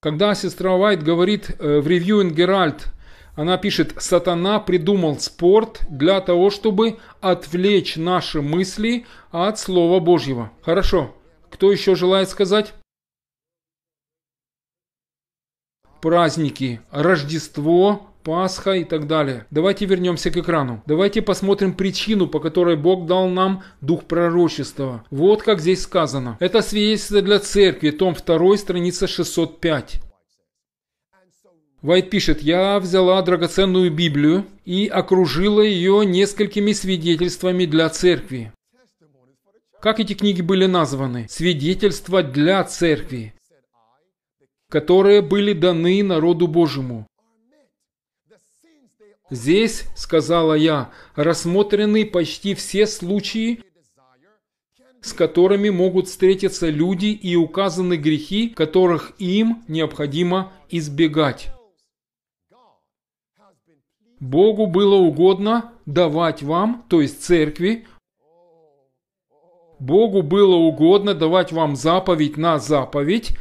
Когда сестра Уайт говорит э, в ревью Геральт, она пишет, сатана придумал спорт для того, чтобы отвлечь наши мысли от Слова Божьего. Хорошо. Кто еще желает сказать? Праздники. Рождество, Пасха и так далее. Давайте вернемся к экрану. Давайте посмотрим причину, по которой Бог дал нам дух пророчества. Вот как здесь сказано. Это свидетельство для церкви, том 2, страница 605. Вайт пишет, я взяла драгоценную Библию и окружила ее несколькими свидетельствами для церкви. Как эти книги были названы? Свидетельства для церкви, которые были даны народу Божьему. Здесь, сказала я, рассмотрены почти все случаи, с которыми могут встретиться люди и указаны грехи, которых им необходимо избегать. Богу было угодно давать вам, то есть церкви, Богу было угодно давать вам заповедь на заповедь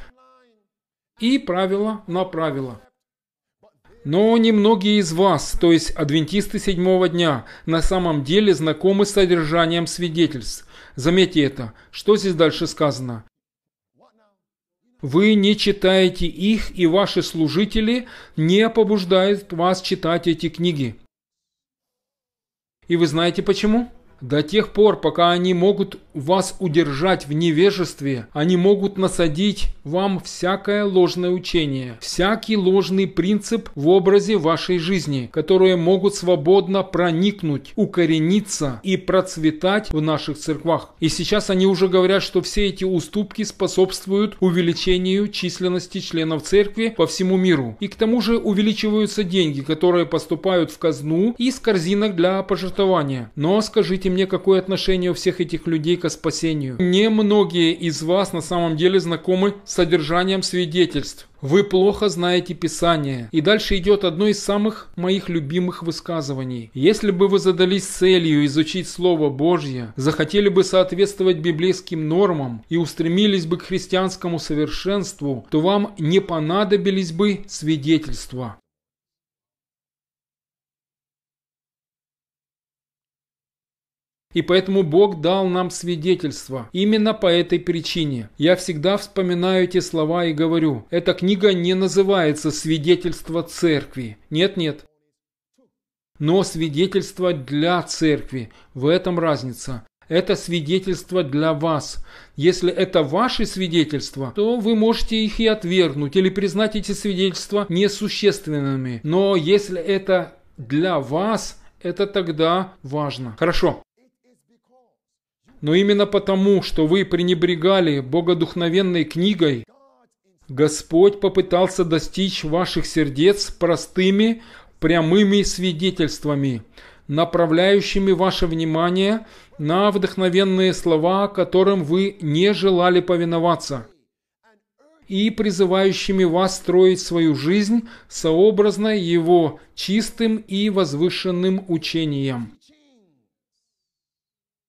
и правило на правило. Но немногие из вас, то есть адвентисты седьмого дня, на самом деле знакомы с содержанием свидетельств. Заметьте это, что здесь дальше сказано. Вы не читаете их, и ваши служители не побуждают вас читать эти книги. И вы знаете почему? Почему? До тех пор, пока они могут вас удержать в невежестве, они могут насадить вам всякое ложное учение, всякий ложный принцип в образе вашей жизни, которые могут свободно проникнуть, укорениться и процветать в наших церквах. И сейчас они уже говорят, что все эти уступки способствуют увеличению численности членов церкви по всему миру. И к тому же увеличиваются деньги, которые поступают в казну из корзинок для пожертвования. Но скажите мне мне, какое отношение у всех этих людей ко спасению. Немногие из вас на самом деле знакомы с содержанием свидетельств. Вы плохо знаете Писание. И дальше идет одно из самых моих любимых высказываний. Если бы вы задались целью изучить Слово Божье, захотели бы соответствовать библейским нормам и устремились бы к христианскому совершенству, то вам не понадобились бы свидетельства. И поэтому Бог дал нам свидетельство. Именно по этой причине. Я всегда вспоминаю эти слова и говорю, эта книга не называется «Свидетельство церкви». Нет-нет. Но свидетельство для церкви. В этом разница. Это свидетельство для вас. Если это ваши свидетельства, то вы можете их и отвергнуть или признать эти свидетельства несущественными. Но если это для вас, это тогда важно. Хорошо. Но именно потому, что вы пренебрегали богодухновенной книгой, Господь попытался достичь ваших сердец простыми, прямыми свидетельствами, направляющими ваше внимание на вдохновенные слова, которым вы не желали повиноваться, и призывающими вас строить свою жизнь сообразно его чистым и возвышенным учением.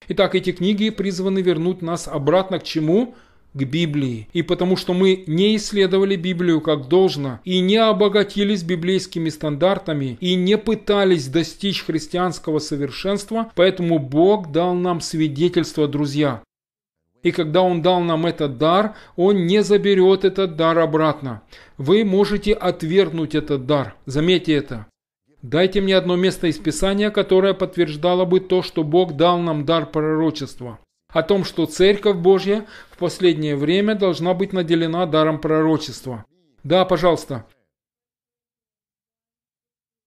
Итак, эти книги призваны вернуть нас обратно к чему? К Библии. И потому что мы не исследовали Библию как должно, и не обогатились библейскими стандартами, и не пытались достичь христианского совершенства, поэтому Бог дал нам свидетельство, друзья. И когда Он дал нам этот дар, Он не заберет этот дар обратно. Вы можете отвергнуть этот дар. Заметьте это. Дайте мне одно место из Писания, которое подтверждало бы то, что Бог дал нам дар пророчества. О том, что Церковь Божья в последнее время должна быть наделена даром пророчества. Да, пожалуйста.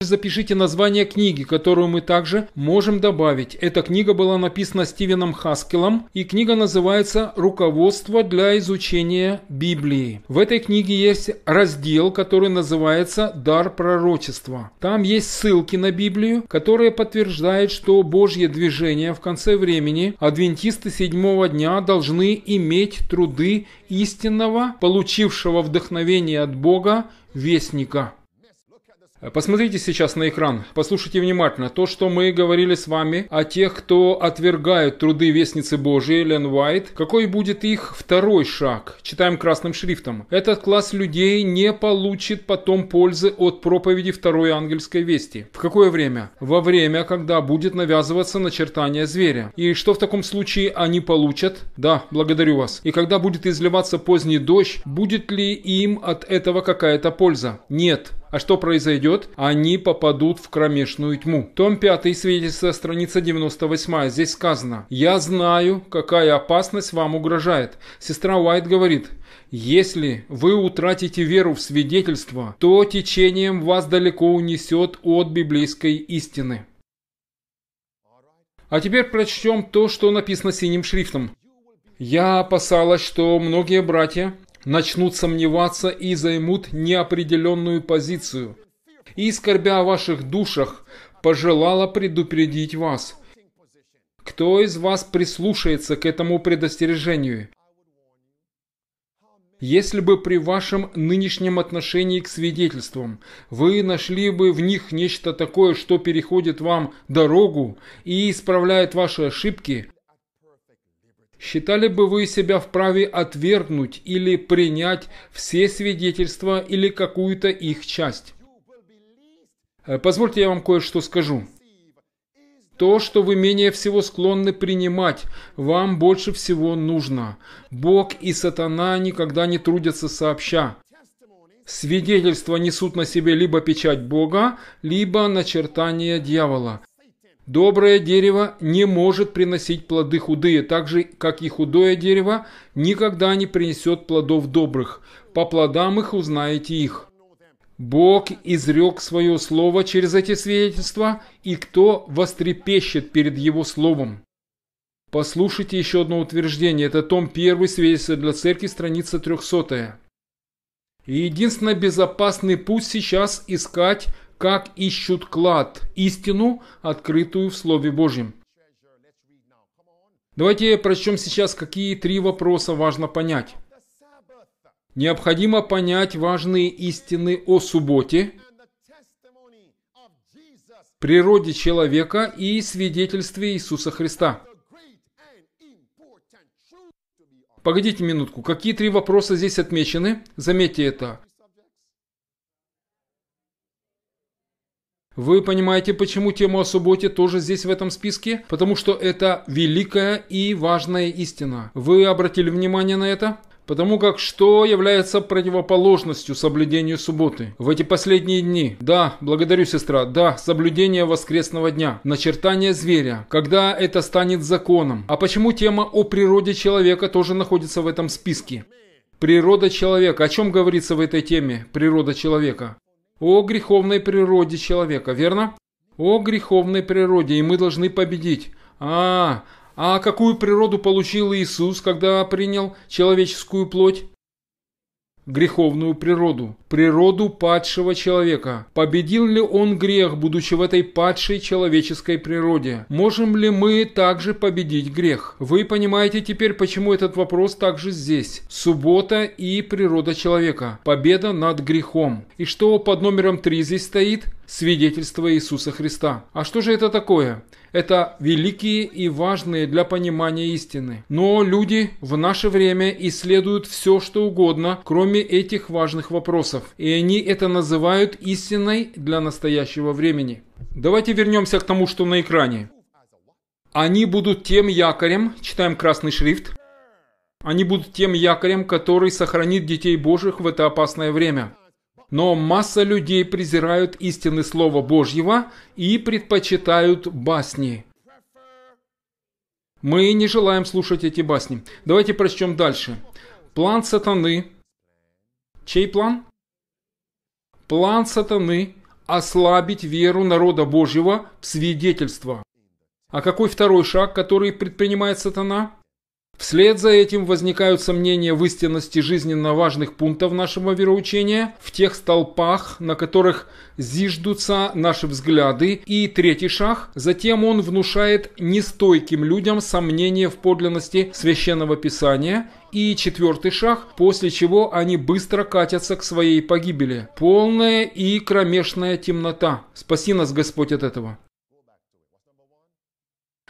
Запишите название книги, которую мы также можем добавить. Эта книга была написана Стивеном Хаскелом, и книга называется «Руководство для изучения Библии». В этой книге есть раздел, который называется «Дар пророчества». Там есть ссылки на Библию, которые подтверждают, что Божье движение в конце времени адвентисты седьмого дня должны иметь труды истинного, получившего вдохновение от Бога, вестника. Посмотрите сейчас на экран, послушайте внимательно. То, что мы говорили с вами о тех, кто отвергают труды Вестницы Божией, Лен Уайт, какой будет их второй шаг? Читаем красным шрифтом. Этот класс людей не получит потом пользы от проповеди Второй Ангельской Вести. В какое время? Во время, когда будет навязываться начертание зверя. И что в таком случае они получат? Да, благодарю вас. И когда будет изливаться поздний дождь, будет ли им от этого какая-то польза? Нет. А что произойдет? Они попадут в кромешную тьму. Том 5 свидетельство, страница 98. Здесь сказано «Я знаю, какая опасность вам угрожает». Сестра Уайт говорит если вы утратите веру в свидетельство, то течением вас далеко унесет от библейской истины. А теперь прочтем то, что написано синим шрифтом. Я опасалась, что многие братья начнут сомневаться и займут неопределенную позицию. И, скорбя о ваших душах, пожелала предупредить вас. Кто из вас прислушается к этому предостережению? Если бы при вашем нынешнем отношении к свидетельствам вы нашли бы в них нечто такое, что переходит вам дорогу и исправляет ваши ошибки – Считали бы вы себя вправе отвергнуть или принять все свидетельства или какую-то их часть? Э, позвольте я вам кое-что скажу. То, что вы менее всего склонны принимать, вам больше всего нужно. Бог и сатана никогда не трудятся сообща. Свидетельства несут на себе либо печать Бога, либо начертание дьявола. Доброе дерево не может приносить плоды худые, так же, как и худое дерево никогда не принесет плодов добрых. По плодам их узнаете их. Бог изрек свое слово через эти свидетельства, и кто вострепещет перед его словом? Послушайте еще одно утверждение. Это том 1 свидетельство для церкви, страница 300. И единственный безопасный путь сейчас искать как ищут клад, истину, открытую в Слове Божьем. Давайте прочтем сейчас, какие три вопроса важно понять. Необходимо понять важные истины о субботе, природе человека и свидетельстве Иисуса Христа. Погодите минутку, какие три вопроса здесь отмечены? Заметьте это. Вы понимаете, почему тема о субботе тоже здесь в этом списке? Потому что это великая и важная истина. Вы обратили внимание на это? Потому как что является противоположностью соблюдению субботы в эти последние дни? Да, благодарю, сестра, да, соблюдение воскресного дня, начертание зверя, когда это станет законом. А почему тема о природе человека тоже находится в этом списке? Природа человека. О чем говорится в этой теме? Природа человека о греховной природе человека, верно? О греховной природе, и мы должны победить. А, а какую природу получил Иисус, когда принял человеческую плоть? греховную природу, природу падшего человека. Победил ли он грех, будучи в этой падшей человеческой природе? Можем ли мы также победить грех? Вы понимаете теперь, почему этот вопрос также здесь. Суббота и природа человека. Победа над грехом. И что под номером 3 здесь стоит? свидетельство Иисуса Христа. А что же это такое? Это великие и важные для понимания истины. Но люди в наше время исследуют все, что угодно, кроме этих важных вопросов. И они это называют истиной для настоящего времени. Давайте вернемся к тому, что на экране. Они будут тем якорем, читаем красный шрифт, они будут тем якорем, который сохранит детей Божьих в это опасное время. Но масса людей презирают истины Слова Божьего и предпочитают басни. Мы не желаем слушать эти басни. Давайте прочтем дальше. План сатаны. Чей план? План сатаны – ослабить веру народа Божьего в свидетельство. А какой второй шаг, который предпринимает сатана? Вслед за этим возникают сомнения в истинности жизненно важных пунктов нашего вероучения, в тех столпах, на которых зиждутся наши взгляды. И третий шаг, затем он внушает нестойким людям сомнения в подлинности священного писания и четвертый шаг, после чего они быстро катятся к своей погибели. Полная и кромешная темнота. Спаси нас Господь от этого.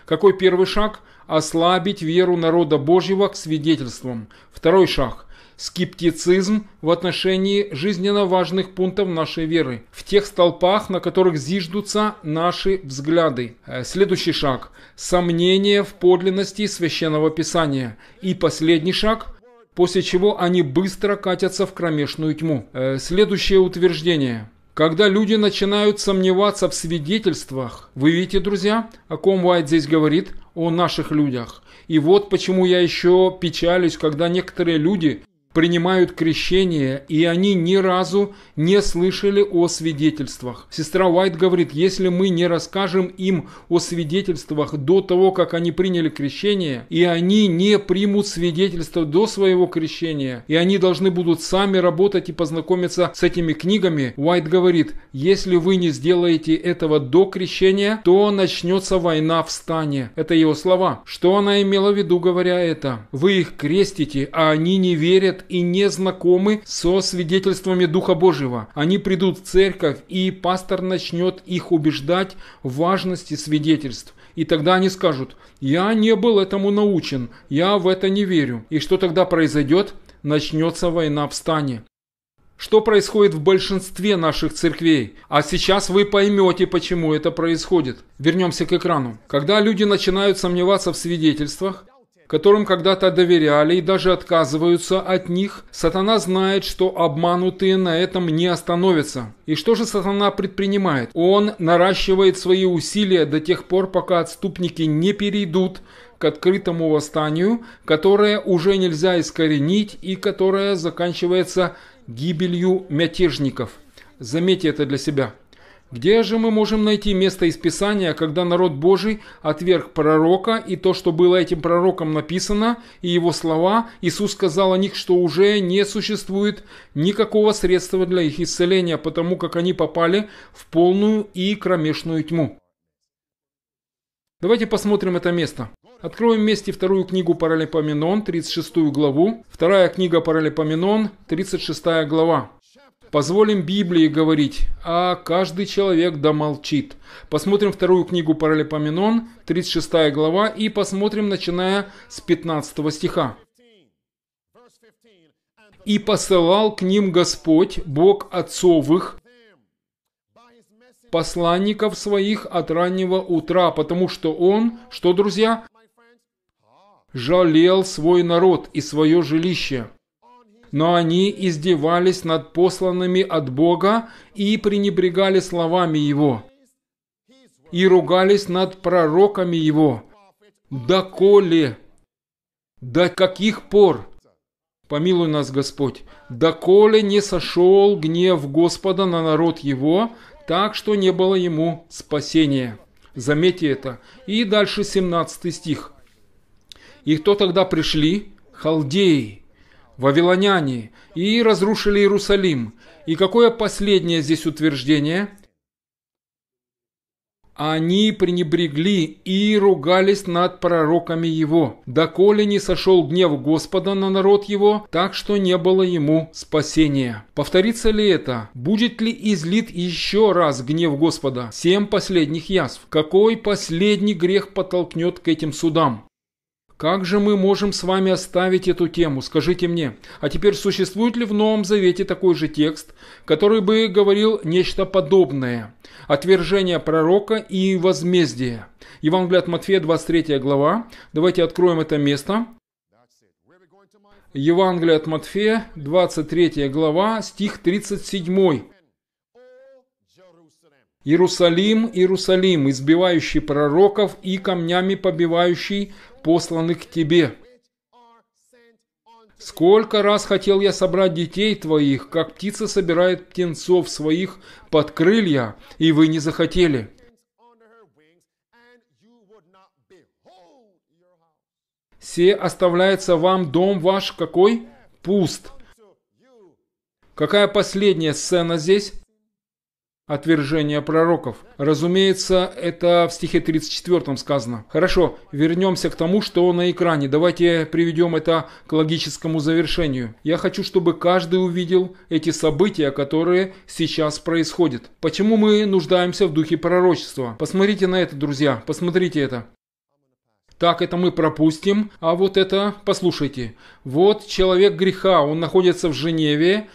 Какой первый шаг? ослабить веру народа Божьего к свидетельствам. Второй шаг – скептицизм в отношении жизненно важных пунктов нашей веры, в тех столпах, на которых зиждутся наши взгляды. Э, следующий шаг – сомнение в подлинности Священного Писания. И последний шаг – после чего они быстро катятся в кромешную тьму. Э, следующее утверждение. Когда люди начинают сомневаться в свидетельствах, вы видите, друзья, о ком Уайт здесь говорит, о наших людях. И вот почему я еще печалюсь, когда некоторые люди принимают крещение, и они ни разу не слышали о свидетельствах. Сестра Уайт говорит, если мы не расскажем им о свидетельствах до того, как они приняли крещение, и они не примут свидетельства до своего крещения, и они должны будут сами работать и познакомиться с этими книгами, Уайт говорит, если вы не сделаете этого до крещения, то начнется война в стане. Это его слова. Что она имела в виду, говоря это? Вы их крестите, а они не верят и не знакомы со свидетельствами Духа Божьего. Они придут в церковь, и пастор начнет их убеждать в важности свидетельств. И тогда они скажут, я не был этому научен, я в это не верю. И что тогда произойдет? Начнется война в стане. Что происходит в большинстве наших церквей? А сейчас вы поймете, почему это происходит. Вернемся к экрану. Когда люди начинают сомневаться в свидетельствах, которым когда-то доверяли и даже отказываются от них, сатана знает, что обманутые на этом не остановятся. И что же сатана предпринимает? Он наращивает свои усилия до тех пор, пока отступники не перейдут к открытому восстанию, которое уже нельзя искоренить и которое заканчивается гибелью мятежников. Заметьте это для себя. Где же мы можем найти место из Писания, когда народ Божий отверг пророка и то, что было этим пророком написано, и его слова, Иисус сказал о них, что уже не существует никакого средства для их исцеления, потому как они попали в полную и кромешную тьму. Давайте посмотрим это место. Откроем вместе вторую книгу Паралипоменон, 36 главу. Вторая книга Паралипоменон, 36 глава. Позволим Библии говорить, а каждый человек да молчит. Посмотрим вторую книгу Паралипоменон, 36 глава, и посмотрим, начиная с 15 стиха. «И посылал к ним Господь, Бог отцовых, посланников своих от раннего утра, потому что он, что, друзья, жалел свой народ и свое жилище но они издевались над посланными от Бога и пренебрегали словами Его, и ругались над пророками Его. Доколе? До каких пор? Помилуй нас, Господь. Доколе не сошел гнев Господа на народ Его, так что не было ему спасения. Заметьте это. И дальше 17 стих. И кто тогда пришли? Халдеи, вавилоняне, и разрушили Иерусалим. И какое последнее здесь утверждение? Они пренебрегли и ругались над пророками его, доколе не сошел гнев Господа на народ его, так что не было ему спасения. Повторится ли это? Будет ли излит еще раз гнев Господа? Семь последних язв. Какой последний грех подтолкнет к этим судам? Как же мы можем с вами оставить эту тему, скажите мне? А теперь существует ли в Новом Завете такой же текст, который бы говорил нечто подобное? Отвержение пророка и возмездие. Евангелие от Матфея, 23 глава. Давайте откроем это место. Евангелие от Матфея, 23 глава, стих 37. Иерусалим, Иерусалим, избивающий пророков и камнями побивающий посланных к тебе. Сколько раз хотел я собрать детей твоих, как птица собирает птенцов своих под крылья, и вы не захотели. Все оставляется вам дом ваш какой? Пуст. Какая последняя сцена здесь? отвержение пророков. Разумеется, это в стихе 34 сказано. Хорошо, вернемся к тому, что на экране. Давайте приведем это к логическому завершению. Я хочу, чтобы каждый увидел эти события, которые сейчас происходят. Почему мы нуждаемся в духе пророчества? Посмотрите на это, друзья, посмотрите это. Так, это мы пропустим, а вот это, послушайте, вот человек греха, он находится в Женеве,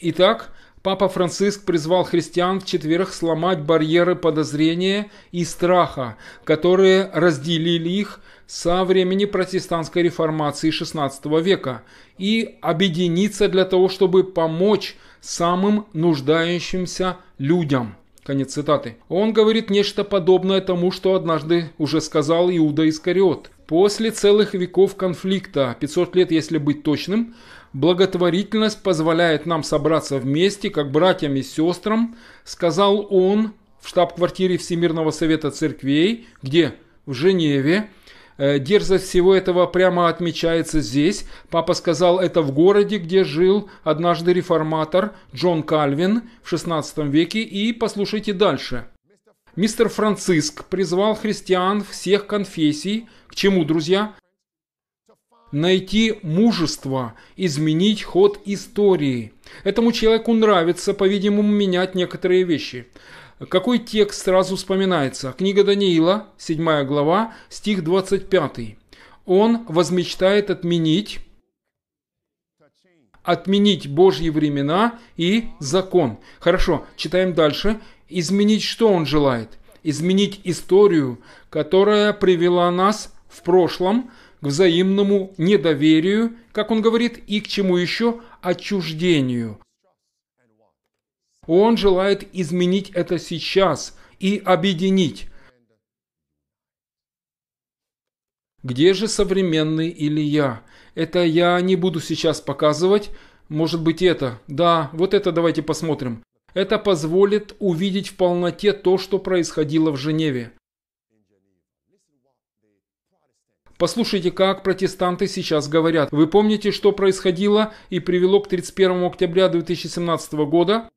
Итак, Папа Франциск призвал христиан в четверг сломать барьеры подозрения и страха, которые разделили их со времени протестантской реформации XVI века, и объединиться для того, чтобы помочь самым нуждающимся людям. Конец цитаты. Он говорит нечто подобное тому, что однажды уже сказал Иуда Искариот. После целых веков конфликта, 500 лет если быть точным, благотворительность позволяет нам собраться вместе, как братьям и сестрам, сказал он в штаб-квартире Всемирного Совета Церквей, где? В Женеве. Э, Дерзость всего этого прямо отмечается здесь. Папа сказал это в городе, где жил однажды реформатор Джон Кальвин в XVI веке. И послушайте дальше. Мистер Франциск призвал христиан всех конфессий, к чему, друзья, найти мужество, изменить ход истории. Этому человеку нравится, по-видимому, менять некоторые вещи. Какой текст сразу вспоминается? Книга Даниила, 7 глава, стих 25. Он возмечтает отменить отменить Божьи времена и закон. Хорошо, читаем дальше. Изменить что он желает? Изменить историю, которая привела нас в прошлом к взаимному недоверию, как он говорит, и к чему еще отчуждению. Он желает изменить это сейчас и объединить. Где же современный Илья? Это я не буду сейчас показывать. Может быть это? Да, вот это давайте посмотрим. Это позволит увидеть в полноте то, что происходило в Женеве. Послушайте, как протестанты сейчас говорят. Вы помните, что происходило и привело к 31 октября 2017 года?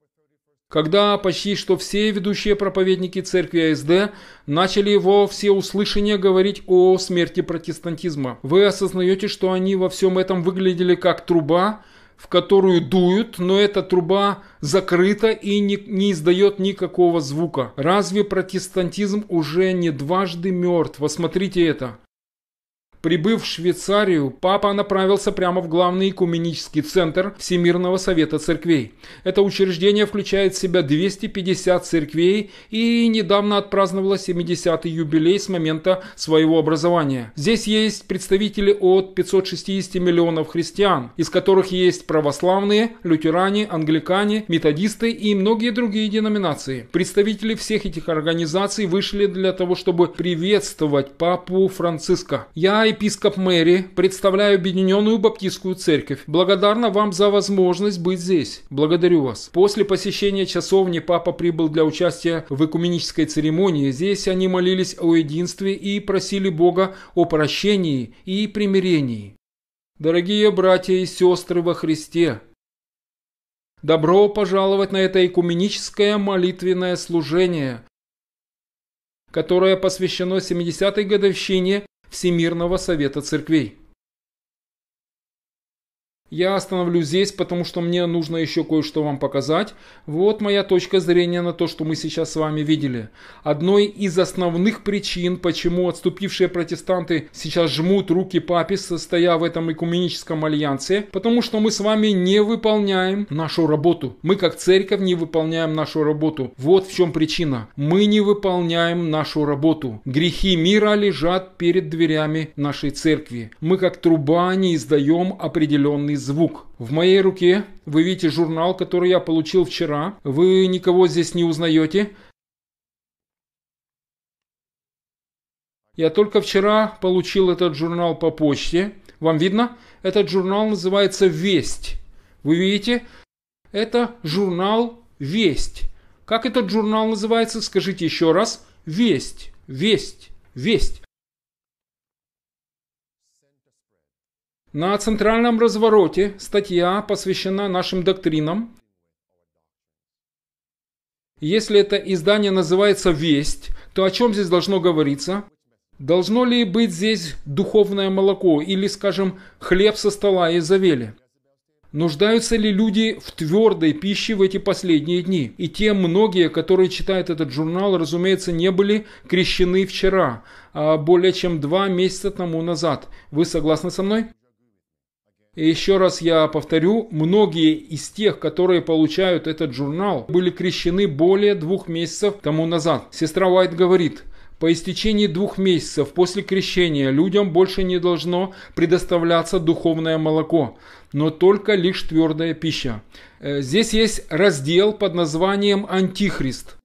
когда почти что все ведущие проповедники церкви АСД начали во всеуслышание говорить о смерти протестантизма. Вы осознаете, что они во всем этом выглядели как труба, в которую дуют, но эта труба закрыта и не, не издает никакого звука. Разве протестантизм уже не дважды мертв? Посмотрите это. Прибыв в Швейцарию, папа направился прямо в главный экуменический центр Всемирного Совета Церквей. Это учреждение включает в себя 250 церквей и недавно отпраздновало 70-й юбилей с момента своего образования. Здесь есть представители от 560 миллионов христиан, из которых есть православные, лютеране, англикане, методисты и многие другие деноминации. Представители всех этих организаций вышли для того, чтобы приветствовать папу Франциска. Я епископ Мэри, представляю Объединенную Баптистскую Церковь. Благодарна вам за возможность быть здесь. Благодарю вас. После посещения часовни папа прибыл для участия в экуменической церемонии. Здесь они молились о единстве и просили Бога о прощении и примирении. Дорогие братья и сестры во Христе, добро пожаловать на это экуменическое молитвенное служение – которое посвящено 70-й годовщине Всемирного Совета Церквей. Я остановлюсь здесь, потому что мне нужно еще кое-что вам показать. Вот моя точка зрения на то, что мы сейчас с вами видели. Одной из основных причин, почему отступившие протестанты сейчас жмут руки папе, состоя в этом экуменическом альянсе, потому что мы с вами не выполняем нашу работу. Мы как церковь не выполняем нашу работу. Вот в чем причина. Мы не выполняем нашу работу. Грехи мира лежат перед дверями нашей церкви. Мы как труба не издаем определенный звук. В моей руке вы видите журнал, который я получил вчера. Вы никого здесь не узнаете. Я только вчера получил этот журнал по почте. Вам видно? Этот журнал называется «Весть». Вы видите? Это журнал «Весть». Как этот журнал называется? Скажите еще раз. «Весть», «Весть», «Весть». На центральном развороте статья посвящена нашим доктринам. Если это издание называется «Весть», то о чем здесь должно говориться? Должно ли быть здесь духовное молоко или, скажем, хлеб со стола Изавели? Нуждаются ли люди в твердой пище в эти последние дни? И те многие, которые читают этот журнал, разумеется, не были крещены вчера, а более чем два месяца тому назад. Вы согласны со мной? И еще раз я повторю, многие из тех, которые получают этот журнал, были крещены более двух месяцев тому назад. Сестра Уайт говорит, по истечении двух месяцев после крещения людям больше не должно предоставляться духовное молоко, но только лишь твердая пища. Э, здесь есть раздел под названием «Антихрист».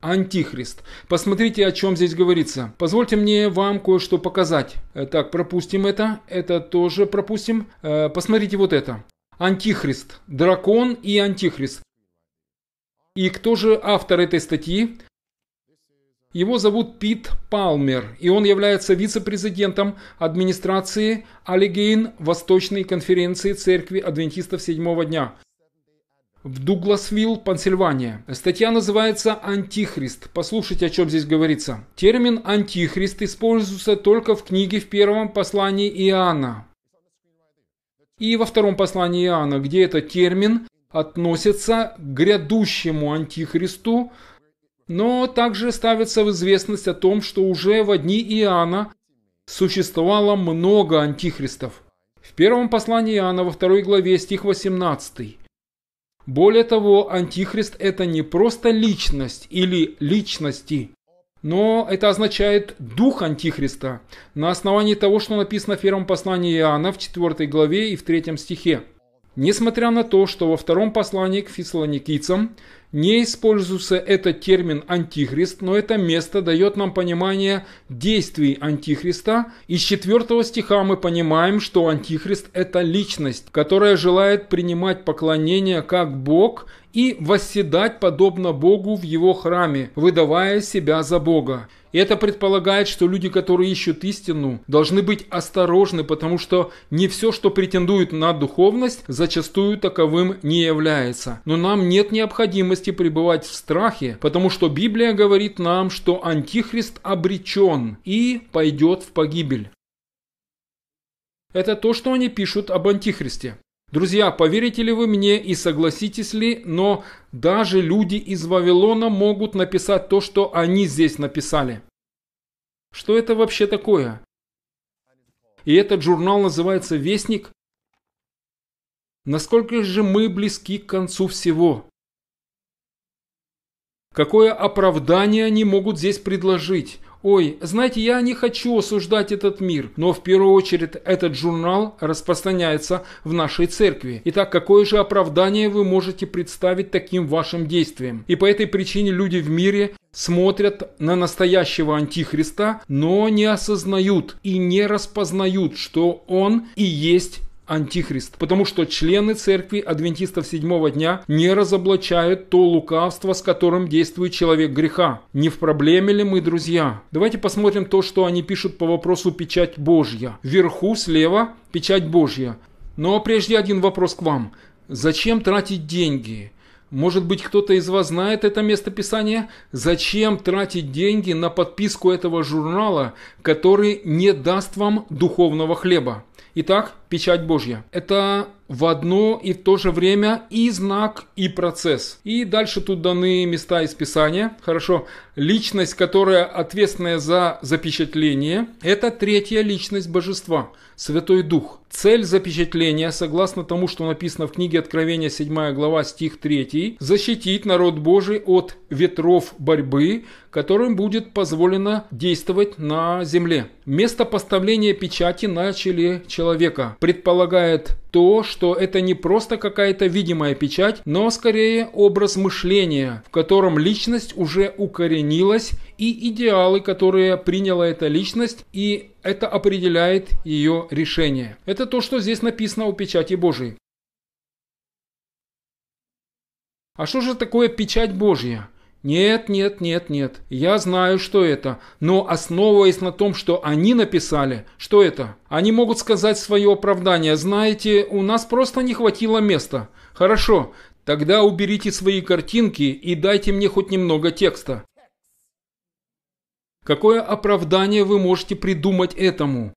Антихрист. Посмотрите, о чем здесь говорится. Позвольте мне вам кое-что показать. Э, так, пропустим это. Это тоже пропустим. Э, посмотрите вот это. Антихрист. Дракон и антихрист. И кто же автор этой статьи? Его зовут Пит Палмер, и он является вице-президентом администрации Алигейн Восточной конференции Церкви Адвентистов Седьмого дня в Дугласвилл, Пенсильвания. Статья называется «Антихрист». Послушайте, о чем здесь говорится. Термин «антихрист» используется только в книге в первом послании Иоанна. И во втором послании Иоанна, где этот термин относится к грядущему антихристу, но также ставится в известность о том, что уже в дни Иоанна существовало много антихристов. В первом послании Иоанна во второй главе стих 18 более того, антихрист – это не просто личность или личности, но это означает дух антихриста на основании того, что написано в первом послании Иоанна в 4 главе и в 3 стихе. Несмотря на то, что во втором послании к фессалоникийцам не используется этот термин «антихрист», но это место дает нам понимание действий антихриста. Из 4 стиха мы понимаем, что антихрист – это личность, которая желает принимать поклонение как Бог и восседать подобно Богу в его храме, выдавая себя за Бога. И это предполагает, что люди, которые ищут истину, должны быть осторожны, потому что не все, что претендует на духовность, зачастую таковым не является. Но нам нет необходимости пребывать в страхе, потому что Библия говорит нам, что Антихрист обречен и пойдет в погибель. Это то, что они пишут об Антихристе. Друзья, поверите ли вы мне и согласитесь ли, но даже люди из Вавилона могут написать то, что они здесь написали. Что это вообще такое? И этот журнал называется «Вестник». Насколько же мы близки к концу всего? Какое оправдание они могут здесь предложить? Ой, знаете, я не хочу осуждать этот мир, но в первую очередь этот журнал распространяется в нашей церкви. Итак, какое же оправдание вы можете представить таким вашим действиям? И по этой причине люди в мире смотрят на настоящего антихриста, но не осознают и не распознают, что он и есть антихрист, потому что члены церкви адвентистов седьмого дня не разоблачают то лукавство, с которым действует человек греха. Не в проблеме ли мы, друзья? Давайте посмотрим то, что они пишут по вопросу печать Божья. Вверху слева печать Божья. Но прежде один вопрос к вам. Зачем тратить деньги? Может быть, кто-то из вас знает это местописание? Зачем тратить деньги на подписку этого журнала, который не даст вам духовного хлеба? Итак, печать Божья. Это в одно и в то же время и знак, и процесс. И дальше тут даны места из Писания. Хорошо. Личность, которая ответственная за запечатление, это третья личность Божества, Святой Дух. Цель запечатления, согласно тому, что написано в книге Откровения 7 глава стих 3, защитить народ Божий от ветров борьбы, которым будет позволено действовать на земле. Место поставления печати начали человека. Предполагает то, что это не просто какая-то видимая печать, но скорее образ мышления, в котором личность уже укоренилась и идеалы, которые приняла эта личность и это определяет ее решение. Это то, что здесь написано о печати Божией. А что же такое печать Божья? Нет, нет, нет, нет. Я знаю, что это. Но основываясь на том, что они написали, что это? Они могут сказать свое оправдание. Знаете, у нас просто не хватило места. Хорошо, тогда уберите свои картинки и дайте мне хоть немного текста. Какое оправдание вы можете придумать этому?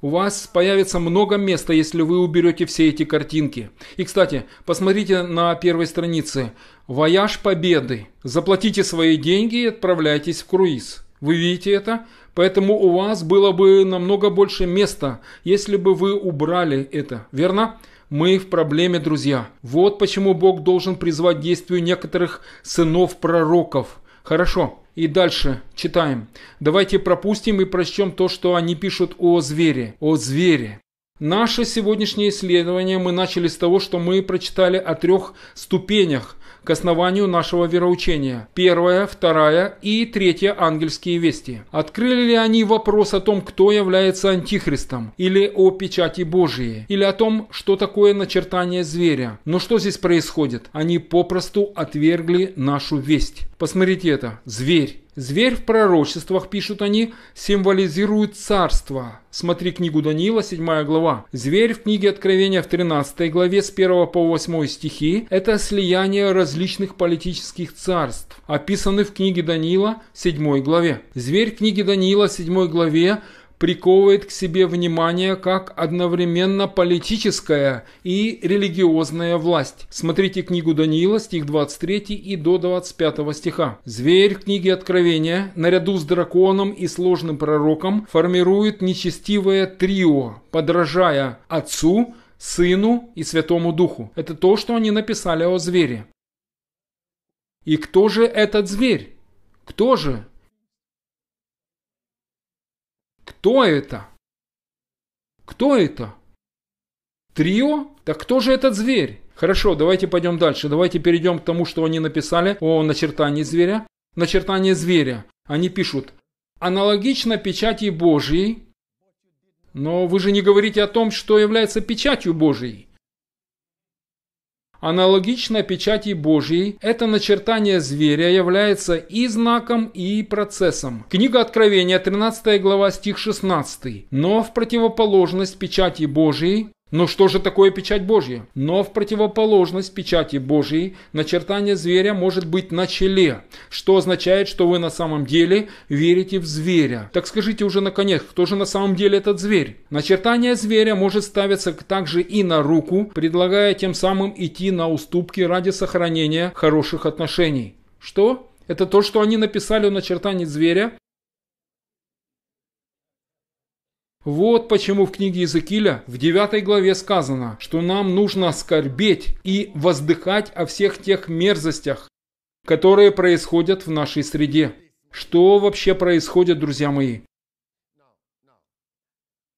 У вас появится много места, если вы уберете все эти картинки. И, кстати, посмотрите на первой странице. «Вояж Победы». Заплатите свои деньги и отправляйтесь в круиз. Вы видите это? Поэтому у вас было бы намного больше места, если бы вы убрали это. Верно? Мы в проблеме, друзья. Вот почему Бог должен призвать действию некоторых сынов пророков. Хорошо. И дальше читаем. Давайте пропустим и прочтем то, что они пишут о звере. О звере. Наше сегодняшнее исследование мы начали с того, что мы прочитали о трех ступенях к основанию нашего вероучения. Первая, вторая и третья ангельские вести. Открыли ли они вопрос о том, кто является антихристом, или о печати Божьей, или о том, что такое начертание зверя. Но ну что здесь происходит? Они попросту отвергли нашу весть. Посмотрите это. Зверь. Зверь в пророчествах, пишут они, символизирует царство. Смотри книгу Даниила, 7 глава. Зверь в книге Откровения в 13 главе с 1 по 8 стихи – это слияние различных политических царств, описаны в книге Даниила, 7 главе. Зверь в книге Даниила, 7 главе приковывает к себе внимание как одновременно политическая и религиозная власть. Смотрите книгу Даниила, стих 23 и до 25 стиха. Зверь в книге Откровения, наряду с драконом и сложным пророком, формирует нечестивое трио, подражая Отцу, Сыну и Святому Духу. Это то, что они написали о звере. И кто же этот зверь? Кто же кто это? Кто это? Трио? Так кто же этот зверь? Хорошо, давайте пойдем дальше. Давайте перейдем к тому, что они написали о начертании зверя. Начертание зверя. Они пишут, аналогично печати Божьей, но вы же не говорите о том, что является печатью Божьей. Аналогично печати Божьей, это начертание зверя является и знаком, и процессом. Книга Откровения, 13 глава, стих 16. Но в противоположность печати Божьей но что же такое печать Божья? Но в противоположность печати Божьей начертание зверя может быть на челе, что означает, что вы на самом деле верите в зверя. Так скажите уже наконец, кто же на самом деле этот зверь? Начертание зверя может ставиться также и на руку, предлагая тем самым идти на уступки ради сохранения хороших отношений. Что? Это то, что они написали на начертаний зверя, Вот почему в книге Иезекииля в 9 главе сказано, что нам нужно скорбеть и воздыхать о всех тех мерзостях, которые происходят в нашей среде. Что вообще происходит, друзья мои?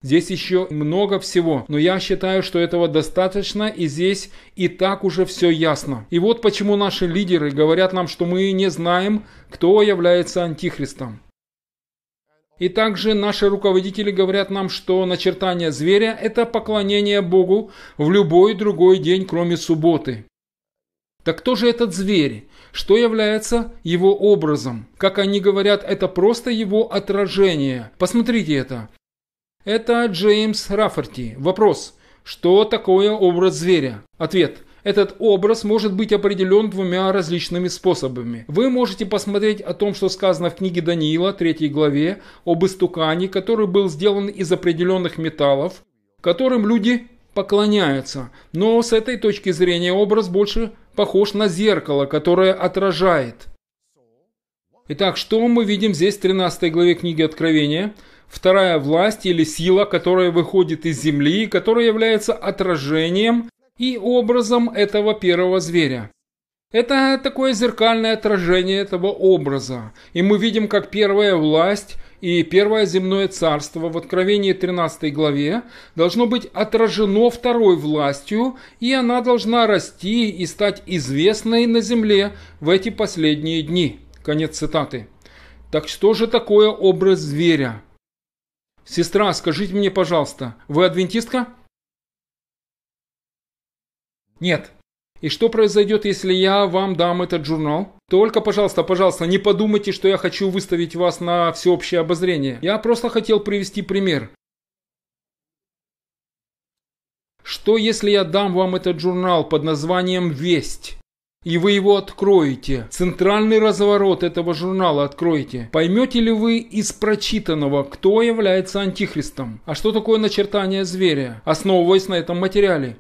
Здесь еще много всего, но я считаю, что этого достаточно, и здесь и так уже все ясно. И вот почему наши лидеры говорят нам, что мы не знаем, кто является антихристом. И также наши руководители говорят нам, что начертание зверя – это поклонение Богу в любой другой день, кроме субботы. Так кто же этот зверь? Что является его образом? Как они говорят, это просто его отражение. Посмотрите это. Это Джеймс Раффорти. Вопрос. Что такое образ зверя? Ответ. Этот образ может быть определен двумя различными способами. Вы можете посмотреть о том, что сказано в книге Даниила, 3 главе, об истукане, который был сделан из определенных металлов, которым люди поклоняются. Но с этой точки зрения образ больше похож на зеркало, которое отражает. Итак, что мы видим здесь в 13 главе книги Откровения? Вторая власть или сила, которая выходит из земли, которая является отражением и образом этого первого зверя. Это такое зеркальное отражение этого образа. И мы видим, как первая власть и первое земное царство в Откровении 13 главе должно быть отражено второй властью, и она должна расти и стать известной на земле в эти последние дни. Конец цитаты. Так что же такое образ зверя? Сестра, скажите мне, пожалуйста, вы адвентистка? Нет. И что произойдет, если я вам дам этот журнал? Только, пожалуйста, пожалуйста, не подумайте, что я хочу выставить вас на всеобщее обозрение. Я просто хотел привести пример. Что если я дам вам этот журнал под названием «Весть»? И вы его откроете. Центральный разворот этого журнала откроете. Поймете ли вы из прочитанного, кто является антихристом? А что такое начертание зверя? Основываясь на этом материале.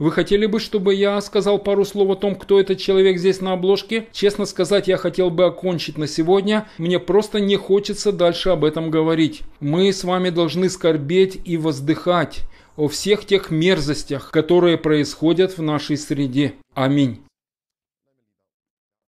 Вы хотели бы, чтобы я сказал пару слов о том, кто этот человек здесь на обложке? Честно сказать, я хотел бы окончить на сегодня. Мне просто не хочется дальше об этом говорить. Мы с вами должны скорбеть и воздыхать о всех тех мерзостях, которые происходят в нашей среде. Аминь.